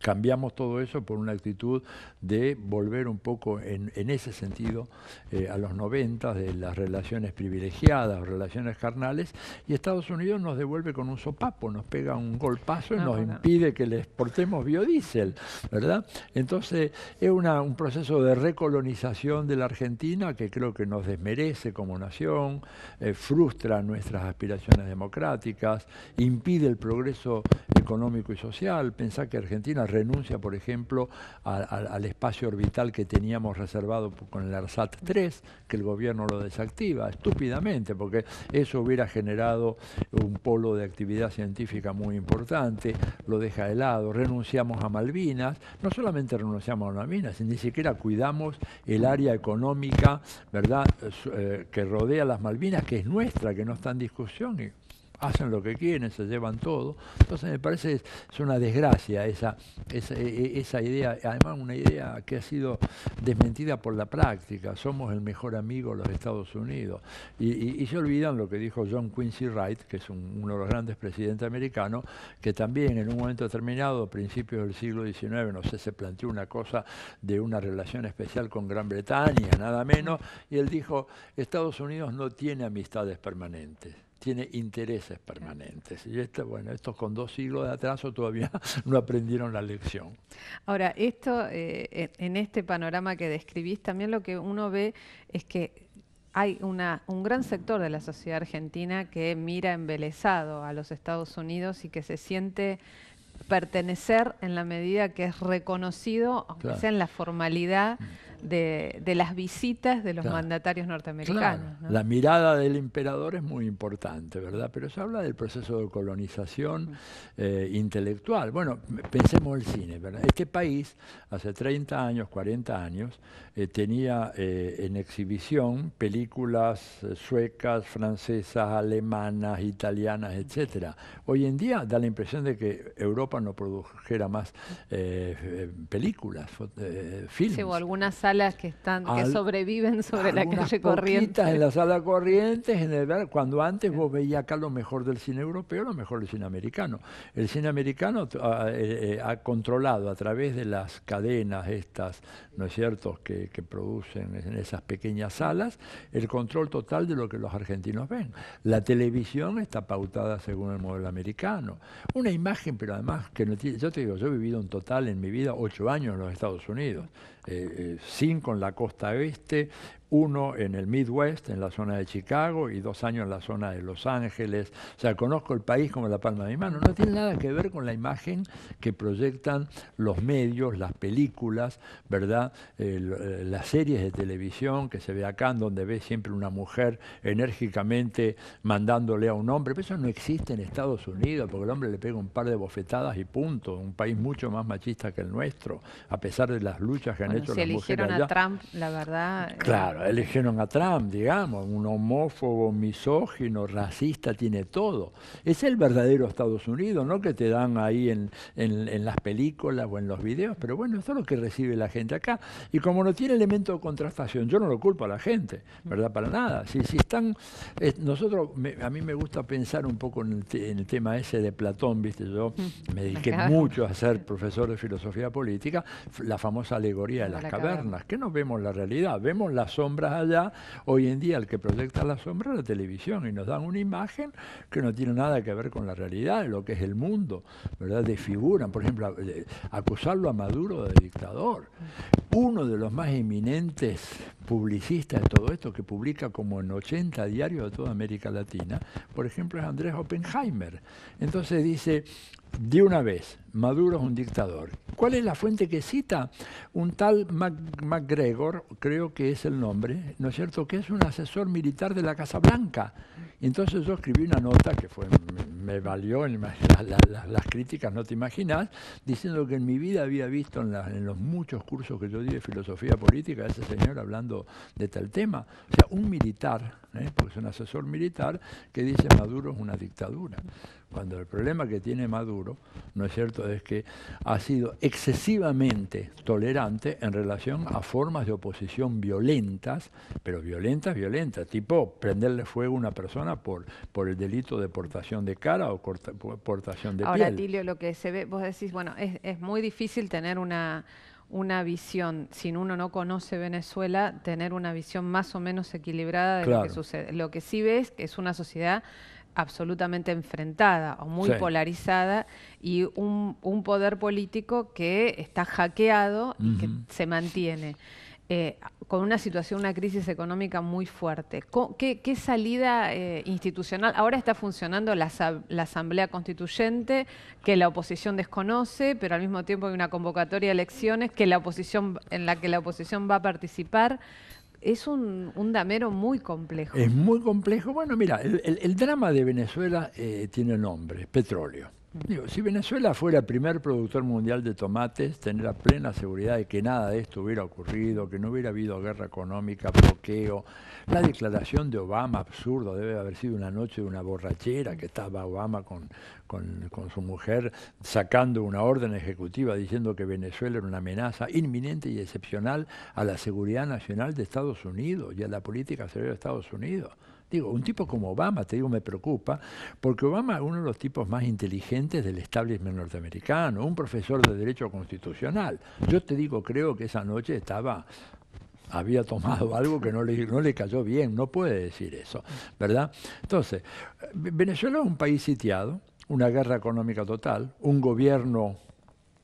cambiamos todo eso por una actitud de volver un poco en, ese sentido eh, a los 90 de las relaciones privilegiadas, relaciones carnales, y Estados Unidos nos devuelve con un sopapo, nos pega un golpazo y nos impide que le exportemos biodiesel, ¿verdad? Entonces es un proceso de recolonización de la Argentina que creo que nos desmerece como nación, eh, frustra nuestras aspiraciones democráticas, impide el progreso económico y social, pensar que Argentina renuncia, por ejemplo, al espacio orbital que teníamos reservado con el ARSAT 3, que el gobierno lo desactiva estúpidamente, porque eso hubiera generado un polo de actividad científica muy importante, lo deja de lado, renunciamos a Malvinas, no solamente renunciamos a Malvinas, ni siquiera cuidamos el área económica, ¿verdad?, eh, que rodea las Malvinas, que es nuestra, que no está en discusión hacen lo que quieren, se llevan todo. Entonces me parece es, una desgracia e, e, esa, idea, además una idea que ha sido desmentida por la práctica. Somos el mejor amigo de los Estados Unidos. Y, se olvidan lo que dijo John Quincy Wright, que es uno de los grandes presidentes americanos, que también en un momento determinado, principios del siglo XIX, no sé, se planteó una cosa de una relación especial con Gran Bretaña, nada menos, y él dijo, Estados Unidos no tiene amistades permanentes tiene intereses permanentes. Y esto, bueno, estos con dos siglos de atraso todavía no aprendieron la lección. Ahora, esto, eh, en este panorama que describís, también lo que uno ve es que hay una, un gran sector de la sociedad argentina que mira embelesado a los Estados Unidos y que se siente pertenecer en la medida que es reconocido, aunque sea en la formalidad. Mm de, las visitas de los mandatarios norteamericanos. La mirada del emperador es muy importante, ¿verdad? Pero se habla del proceso de colonización eh, intelectual. Bueno, pensemos el cine, ¿verdad? Este país, hace 30 años, 40 años, eh, tenía eh, en exhibición películas suecas, francesas, alemanas, italianas, etcétera. Hoy en día da la impresión de que Europa no produjera más películas, filmes o algunas las que están que sobreviven sobre la calle corriente. en la sala corrientes, en el, cuando antes vos veías acá lo mejor del cine europeo, lo mejor del cine americano. El cine americano ah, eh, eh, ha, controlado a través de las cadenas estas, ¿no es cierto?, que, que producen en esas pequeñas salas, el control total de lo que los argentinos ven. La televisión está pautada según el modelo americano. Una imagen, pero además que no yo te digo, yo he vivido en total en mi vida ocho años en los Estados Unidos sin eh, eh, con la costa este, uno en el Midwest, en la zona de Chicago, y dos años en la zona de Los Ángeles. O sea, conozco el país como la palma de mi mano. No tiene nada que ver con la imagen que proyectan los medios, las películas, ¿verdad? Eh, las series de televisión que se ve acá, en donde ve siempre una mujer enérgicamente mandándole a un hombre. Pero eso no existe en Estados Unidos, porque el hombre le pega un par de bofetadas y punto. Un país mucho más machista que el nuestro, a pesar de las luchas que han hecho las mujeres. Se eligieron a Trump, la verdad. Eh, claro, elegieron a Trump, digamos, un homófobo, misógino, racista, tiene todo. Es el verdadero Estados Unidos, no que te dan ahí en, las películas o en los videos, pero bueno, eso es lo que recibe la gente acá. Y como no tiene elemento de contrastación, yo no lo culpo a la gente, ¿verdad? Para nada. Si, si están, nosotros, a mí me gusta pensar un poco en el, tema ese de Platón, ¿viste? Yo mm, me dediqué mucho a ser profesor de filosofía política, la famosa alegoría de las cavernas, ¿qué que no vemos la realidad, vemos la sombra allá, hoy en día el que proyecta la sombra es la televisión y nos dan una imagen que no tiene nada que ver con la realidad, de lo que es el mundo, ¿verdad? de figura por ejemplo, eh, acusarlo a Maduro de dictador. Uno de los más eminentes publicistas de todo esto, que publica como en 80 diarios de toda América Latina, por ejemplo, es Andrés Oppenheimer. Entonces dice, de una vez, Maduro es un dictador. ¿Cuál es la fuente que cita? Un tal MacGregor, creo que es el nombre, ¿no es cierto?, que es un asesor militar de la Casa Blanca, entonces yo escribí una nota que fue, me, valió las críticas, no te imaginas, diciendo que en mi vida había visto en, los muchos cursos que yo di de filosofía política a ese señor hablando de tal tema. O sea, un militar, ¿eh? porque es un asesor militar, que dice Maduro es una dictadura. Cuando el problema que tiene Maduro, ¿no es cierto?, es que ha sido excesivamente tolerante en relación a formas de oposición violentas, pero violentas, violentas, tipo prenderle fuego a una persona por, el delito de portación de cara o portación de piel. Ahora, Tilio, lo que se ve, vos decís, bueno, es, muy difícil tener una, una visión, si uno no conoce Venezuela, tener una visión más o menos equilibrada de lo que sucede. Lo que sí ves que es una sociedad absolutamente enfrentada o muy polarizada y un, poder político que está hackeado y que se mantiene. Eh, con una situación, una crisis económica muy fuerte. ¿Qué, salida eh, institucional? Ahora está funcionando la, Asamblea Constituyente, que la oposición desconoce, pero al mismo tiempo hay una convocatoria de elecciones que la oposición, en la que la oposición va a participar. Es un, damero muy complejo. Es muy complejo. Bueno, mira, el, drama de Venezuela eh, tiene nombre, petróleo si Venezuela fuera el primer productor mundial de tomates, la plena seguridad de que nada de esto hubiera ocurrido, que no hubiera habido guerra económica, bloqueo. La declaración de Obama, absurda debe haber sido una noche de una borrachera que estaba Obama con, con su mujer sacando una orden ejecutiva diciendo que Venezuela era una amenaza inminente y excepcional a la seguridad nacional de Estados Unidos y a la política exterior de Estados Unidos. Digo, un tipo como Obama, te digo, me preocupa, porque Obama es uno de los tipos más inteligentes del establishment norteamericano, un profesor de derecho constitucional. Yo te digo, creo que esa noche estaba había tomado algo que no le, no le cayó bien, no puede decir eso, ¿verdad? Entonces, eh, Venezuela es un país sitiado, una guerra económica total, un gobierno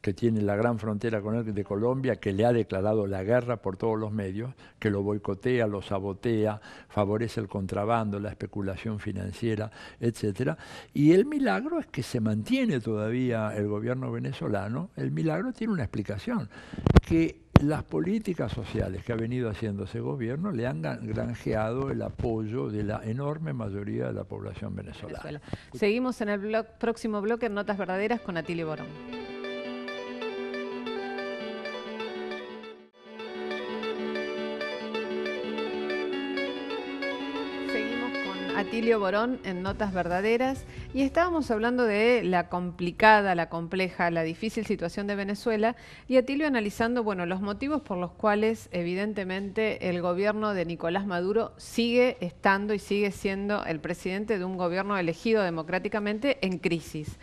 que tiene la gran frontera con el de Colombia, que le ha declarado la guerra por todos los medios, que lo boicotea, lo sabotea, favorece el contrabando, la especulación financiera, etcétera. Y el milagro es que se mantiene todavía el gobierno venezolano. El milagro tiene una explicación, que las políticas sociales que ha venido haciendo ese gobierno le han granjeado el apoyo de la enorme mayoría de la población venezolana. Seguimos en el próximo bloque Notas Verdaderas con Atilio Borón. Atilio Borón en Notas Verdaderas y estábamos hablando de la complicada, la compleja, la difícil situación de Venezuela y Atilio analizando, bueno, los motivos por los cuales evidentemente el gobierno de Nicolás Maduro sigue estando y sigue siendo el presidente de un gobierno elegido democráticamente en crisis.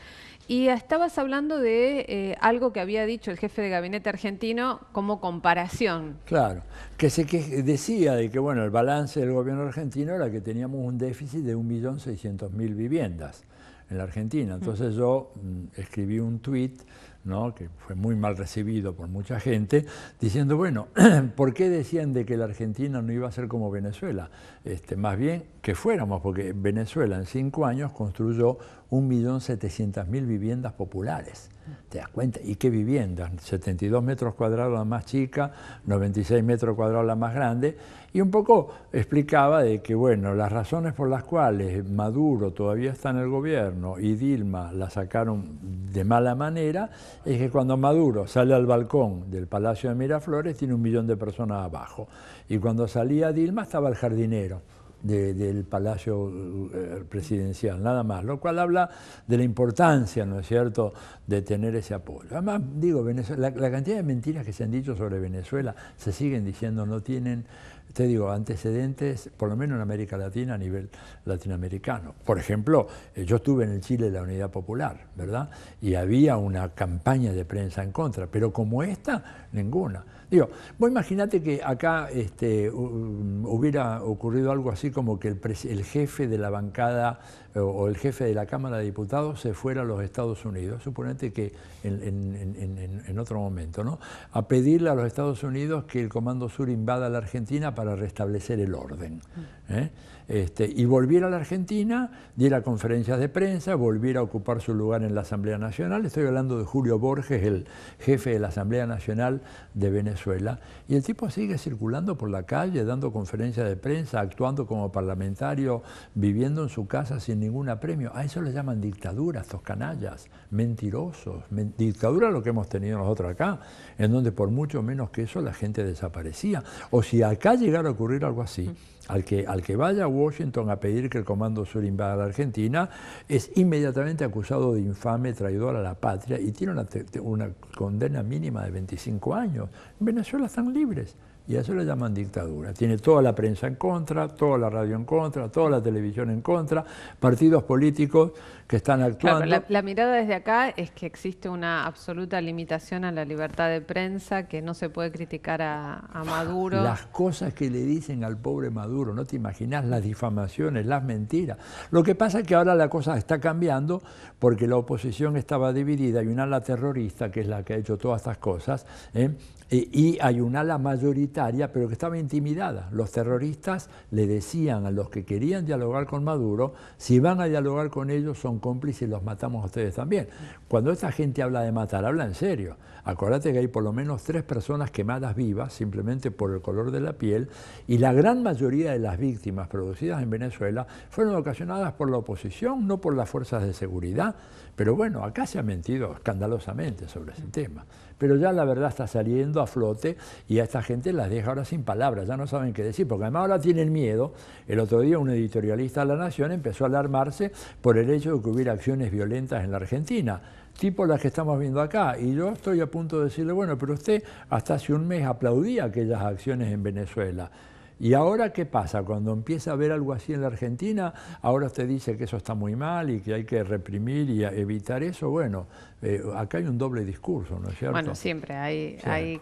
Y estabas hablando de eh, algo que había dicho el jefe de gabinete argentino como comparación. Claro, que se que decía de que bueno, el balance del gobierno argentino era que teníamos un déficit de 1.600.000 viviendas en la Argentina. Entonces yo mm, escribí un tuit ¿no? que fue muy mal recibido por mucha gente, diciendo, bueno, ¿por qué decían de que la Argentina no iba a ser como Venezuela? Este, más bien que fuéramos, porque Venezuela en cinco años construyó 1.700.000 viviendas populares. ¿Te das cuenta? ¿Y qué viviendas? 72 metros cuadrados la más chica, 96 metros cuadrados la más grande. Y un poco explicaba de que, bueno, las razones por las cuales Maduro todavía está en el gobierno y Dilma la sacaron de mala manera, es que cuando Maduro sale al balcón del Palacio de Miraflores tiene un millón de personas abajo. Y cuando salía Dilma estaba el jardinero del Palacio uh, uh, Presidencial, nada más, lo cual habla de la importancia, ¿no es cierto?, de tener ese apoyo. Además, digo, Venezuela, la, cantidad de mentiras que se han dicho sobre Venezuela se siguen diciendo, no tienen te digo, antecedentes, por lo menos en América Latina, a nivel latinoamericano. Por ejemplo, eh, yo estuve en el Chile de la Unidad Popular, ¿verdad? Y había una campaña de prensa en contra, pero como esta, ninguna. Digo, vos imaginate que acá este, hubiera ocurrido algo así como que el, jefe de la bancada o, el jefe de la Cámara de Diputados se fuera a los Estados Unidos, suponete que en, otro momento, ¿no? A pedirle a los Estados Unidos que el Comando Sur invada la Argentina para restablecer el orden. ¿eh? Este, y volviera a la Argentina, diera conferencias de prensa, volviera a ocupar su lugar en la Asamblea Nacional. Estoy hablando de Julio Borges, el jefe de la Asamblea Nacional de Venezuela. Y el tipo sigue circulando por la calle, dando conferencias de prensa, actuando como parlamentario, viviendo en su casa sin ningún apremio. A eso le llaman dictadura, estos canallas, mentirosos. dictadura lo que hemos tenido nosotros acá, en donde por mucho menos que eso la gente desaparecía. O si acá llegara a ocurrir algo así al que, al que vaya a Washington a pedir que el Comando Sur invada la Argentina es inmediatamente acusado de infame, traidor a la patria y tiene una, una condena mínima de 25 años. En Venezuela están libres, y a eso le llaman dictadura. Tiene toda la prensa en contra, toda la radio en contra, toda la televisión en contra, partidos políticos que están actuando. la, mirada desde acá es que existe una absoluta limitación a la libertad de prensa, que no se puede criticar a, Maduro. Las cosas que le dicen al pobre Maduro, no te imaginas las difamaciones, las mentiras. Lo que pasa es que ahora la cosa está cambiando porque la oposición estaba dividida y una ala terrorista, que es la que ha hecho todas estas cosas, ¿eh? Eh, y hay una ala mayoritaria, pero que estaba intimidada. Los terroristas le decían a los que querían dialogar con Maduro, si van a dialogar con ellos son cómplices y los matamos a ustedes también. Cuando esta gente habla de matar, habla en serio. Acordate que hay por lo menos tres personas quemadas vivas simplemente por el color de la piel y la gran mayoría de las víctimas producidas en Venezuela fueron ocasionadas por la oposición, no por las fuerzas de seguridad. Pero bueno, acá se ha mentido escandalosamente sobre ese tema. Pero ya la verdad está saliendo a flote y a esta gente las deja ahora sin palabras, ya no saben qué decir, porque además ahora tienen miedo. El otro día un editorialista de la Nación empezó a alarmarse por el hecho de que hubiera acciones violentas en la Argentina tipo las que estamos viendo acá. Y yo estoy a punto de decirle, bueno, pero usted hasta hace un mes aplaudía aquellas acciones en Venezuela. ¿Y ahora qué pasa? Cuando empieza a ver algo así en la Argentina, ahora usted dice que eso está muy mal y que hay que reprimir y evitar eso. Bueno, eh, acá hay un doble discurso, ¿no es cierto? Bueno, siempre hay, hay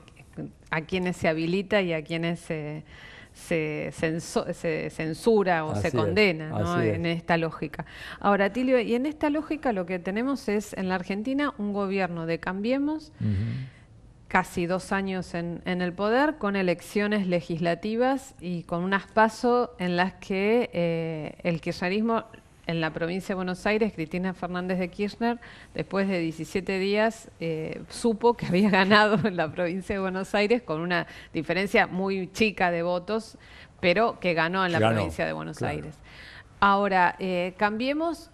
a quienes se habilita y a quienes se se, censura o se condena en esta lógica. Ahora, Tilio, y en esta lógica lo que tenemos es en la Argentina un gobierno de Cambiemos. casi dos años en, el poder, con elecciones legislativas y con unas pasos en las que eh, el kirchnerismo en la provincia de Buenos Aires, Cristina Fernández de Kirchner, después de 17 días, eh, supo que había ganado en la provincia de Buenos Aires con una diferencia muy chica de votos, pero que ganó en la provincia de Buenos Aires. Ahora, eh, cambiemos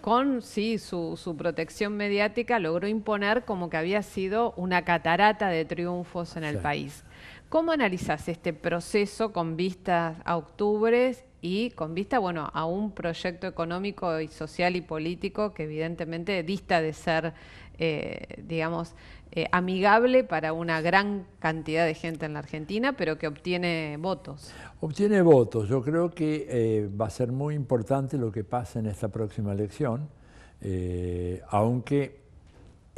con, sí, su, protección mediática, logró imponer como que había sido una catarata de triunfos en el país. ¿Cómo analizas este proceso con vistas a octubre y con vista, a un proyecto económico y social y político que evidentemente dista de ser, eh, digamos, eh, amigable para una gran cantidad de gente en la Argentina, pero que obtiene votos. Obtiene votos. Yo creo que eh, va a ser muy importante lo que pase en esta próxima elección, aunque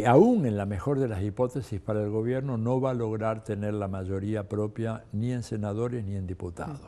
aún en la mejor de las hipótesis para el gobierno no va a lograr tener la mayoría propia ni en senadores ni en diputados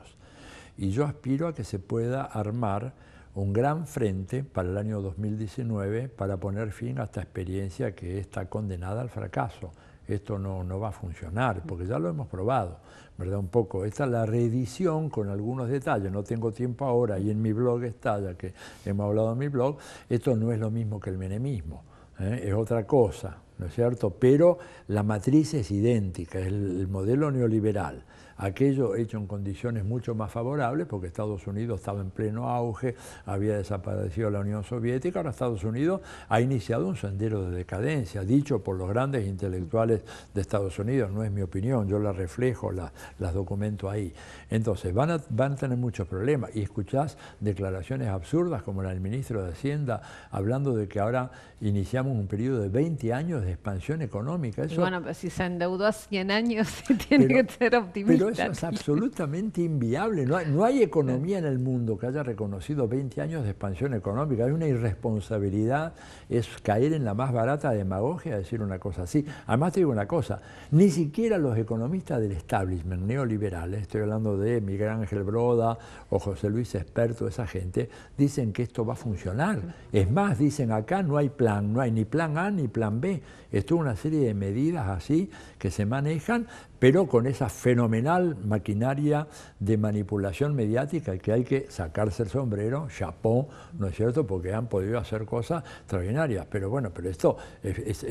y yo aspiro a que se pueda armar un gran frente para el año 2019 para poner fin a esta experiencia que está condenada al fracaso. Esto no, va a funcionar, porque ya lo hemos probado, ¿verdad? Un poco. Esta es la reedición con algunos detalles, no tengo tiempo ahora, y en mi blog está, ya que hemos hablado en mi blog, esto no es lo mismo que el menemismo, ¿eh? es otra cosa, ¿no es cierto? Pero la matriz es idéntica, es el modelo neoliberal aquello hecho en condiciones mucho más favorables, porque Estados Unidos estaba en pleno auge, había desaparecido la Unión Soviética, ahora Estados Unidos ha iniciado un sendero de decadencia, dicho por los grandes intelectuales de Estados Unidos, no es mi opinión, yo la reflejo, la, las documento ahí. Entonces, van a, tener muchos problemas y escuchás declaraciones absurdas como la del ministro de Hacienda hablando de que ahora iniciamos un periodo de 20 años de expansión económica. bueno, si se endeudó a 100 años, tiene que ser optimista es absolutamente inviable. No hay, economía en el mundo que haya reconocido 20 años de expansión económica. Hay una irresponsabilidad, es caer en la más barata demagogia, decir una cosa así. Además te digo una cosa, ni siquiera los economistas del establishment neoliberal, eh, estoy hablando de Miguel Ángel Broda o José Luis Experto, esa gente, dicen que esto va a funcionar. Es más, dicen acá no hay plan, no hay ni plan A ni plan B. Esto es una serie de medidas así que se manejan, pero con esa fenomenal maquinaria de manipulación mediática que hay que sacarse el sombrero, chapó, ¿no es cierto?, porque han podido hacer cosas extraordinarias. Pero bueno, pero esto es,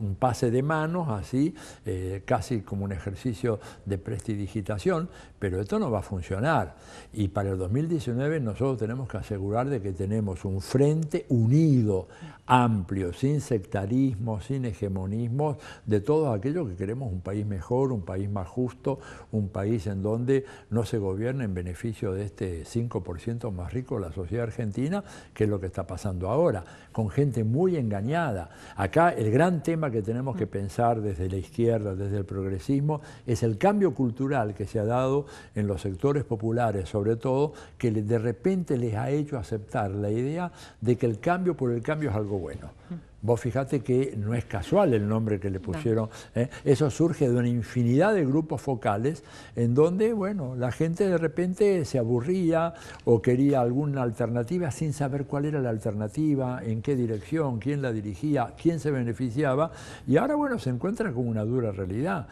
un pase de manos, así, eh, casi como un ejercicio de prestidigitación, pero esto no va a funcionar. Y para el 2019 nosotros tenemos que asegurar de que tenemos un frente unido amplio, sin sectarismo, sin hegemonismo, de todos aquellos que queremos un país mejor, un país más justo, un país en donde no se gobierna en beneficio de este 5% más rico de la sociedad argentina, que es lo que está pasando ahora, con gente muy engañada. Acá el gran tema que tenemos que mm. pensar desde la izquierda, desde el progresismo, es el cambio cultural que se ha dado en los sectores populares, sobre todo, que de repente les ha hecho aceptar la idea de que el cambio por el cambio es algo bueno. Vos fijate que no es casual el nombre que le pusieron. ¿eh? Eso surge de una infinidad de grupos focales en donde, bueno, la gente de repente se aburría o quería alguna alternativa sin saber cuál era la alternativa, en qué dirección, quién la dirigía, quién se beneficiaba. Y ahora, bueno, se encuentra con una dura realidad.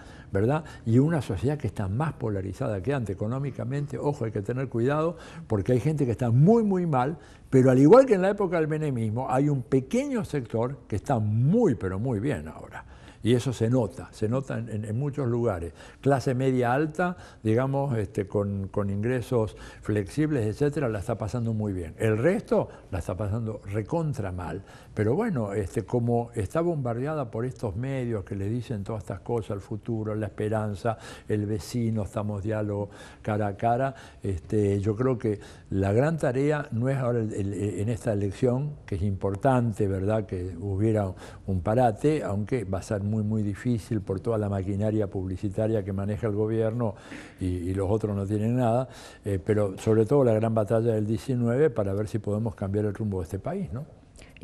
Y una sociedad que está más polarizada que antes económicamente, ojo, hay que tener cuidado, porque hay gente que está muy, muy mal, pero al igual que en la época del menemismo, hay un pequeño sector que está muy, pero muy bien ahora. Y eso se nota, se nota en, muchos lugares. Clase media alta, digamos, este, con, con, ingresos flexibles, etcétera, la está pasando muy bien. El resto la está pasando recontra mal. Pero bueno, este, como está bombardeada por estos medios que le dicen todas estas cosas, el futuro, la esperanza, el vecino, estamos diálogo cara a cara, este, yo creo que la gran tarea no es ahora en esta elección, que es importante, ¿verdad?, que hubiera un parate, aunque va a ser muy, muy difícil por toda la maquinaria publicitaria que maneja el gobierno y, los otros no tienen nada, eh, pero sobre todo la gran batalla del 19 para ver si podemos cambiar el rumbo de este país, ¿no?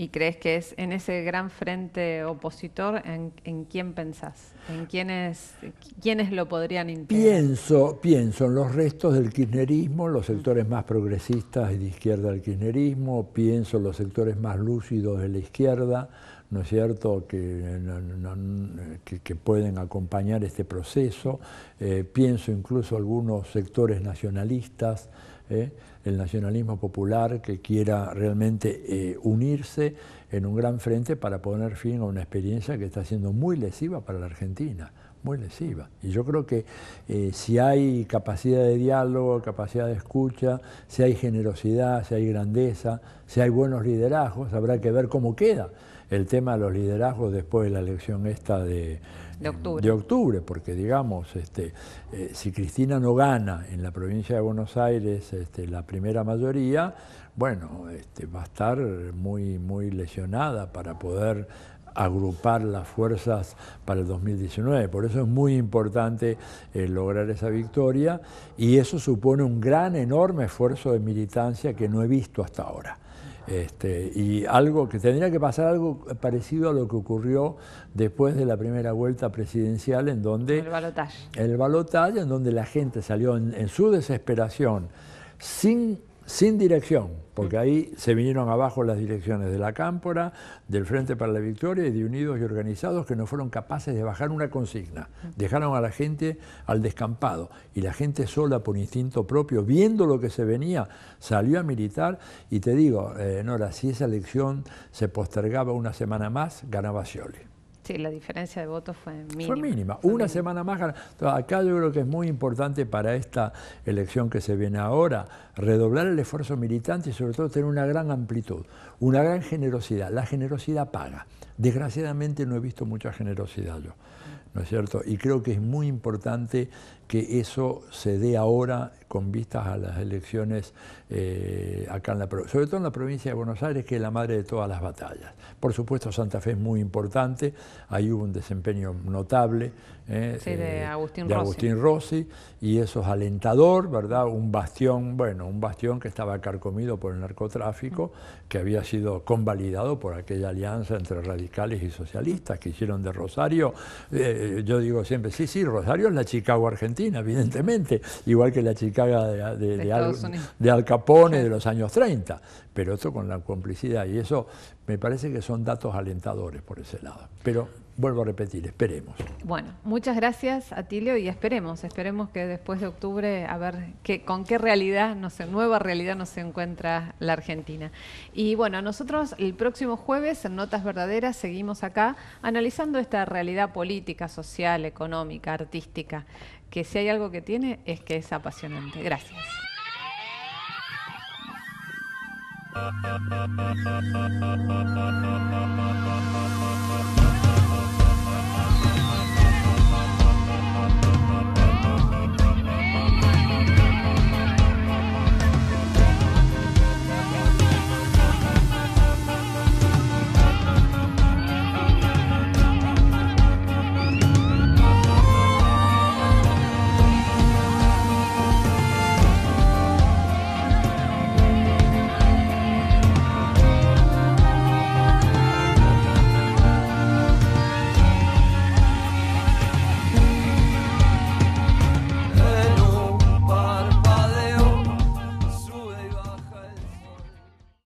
¿Y crees que es en ese gran frente opositor en, quién pensás? ¿En quiénes, quiénes lo podrían impedir? Pienso, pienso en los restos del kirchnerismo, los sectores más progresistas de izquierda del kirchnerismo, pienso en los sectores más lúcidos de la izquierda, ¿no es cierto?, que, que, pueden acompañar este proceso. Eh, pienso incluso algunos sectores nacionalistas, ¿eh? el nacionalismo popular que quiera realmente eh, unirse en un gran frente para poner fin a una experiencia que está siendo muy lesiva para la Argentina, muy lesiva. Y yo creo que eh, si hay capacidad de diálogo, capacidad de escucha, si hay generosidad, si hay grandeza, si hay buenos liderazgos, habrá que ver cómo queda el tema de los liderazgos después de la elección esta de de octubre, de octubre porque digamos, este, eh, si Cristina no gana en la provincia de Buenos Aires este, la primera mayoría, bueno, este, va a estar muy, muy lesionada para poder agrupar las fuerzas para el 2019. Por eso es muy importante eh, lograr esa victoria y eso supone un gran, enorme esfuerzo de militancia que no he visto hasta ahora. Este, y algo que tendría que pasar algo parecido a lo que ocurrió después de la primera vuelta presidencial en donde... El balotaje. El balotaje en donde la gente salió en su desesperación sin sin dirección, porque ahí se vinieron abajo las direcciones de la Cámpora, del Frente para la Victoria y de Unidos y Organizados que no fueron capaces de bajar una consigna. Dejaron a la gente al descampado y la gente sola por instinto propio, viendo lo que se venía, salió a militar y te digo, eh, Nora, si esa elección se postergaba una semana más, ganaba Scioli. Sí, la diferencia de votos fue mínima. Fue mínima, una semana más. Acá yo creo que es muy importante para esta elección que se viene ahora, redoblar el esfuerzo militante y sobre todo tener una gran amplitud, una gran generosidad. La generosidad paga. Desgraciadamente no he visto mucha generosidad yo. ¿no es cierto? Y creo que es muy importante que eso se dé ahora con vistas a las elecciones eh, acá en la sobre todo en la provincia de Buenos Aires, que es la madre de todas las batallas. Por supuesto, Santa Fe es muy importante, ahí hubo un desempeño notable eh, de, eh, Agustín, Rossi. y eso es alentador, ¿verdad? Un bastión, bueno, un bastión que estaba carcomido por el narcotráfico, que había sido convalidado por aquella alianza entre radicales y socialistas que hicieron de Rosario, yo digo siempre, sí, sí, Rosario es la Chicago Argentina, evidentemente, igual que la Chicago de, de, Al, Capone de los años 30, pero esto con la complicidad y eso me parece que son datos alentadores por ese lado. Pero vuelvo a repetir, esperemos. Bueno, muchas gracias Atilio y esperemos, esperemos que después de octubre a ver qué, con qué realidad, no sé, nueva realidad nos encuentra la Argentina. Y bueno, nosotros el próximo jueves en Notas Verdaderas seguimos acá analizando esta realidad política, social, económica, artística que si hay algo que tiene es que es apasionante. Gracias.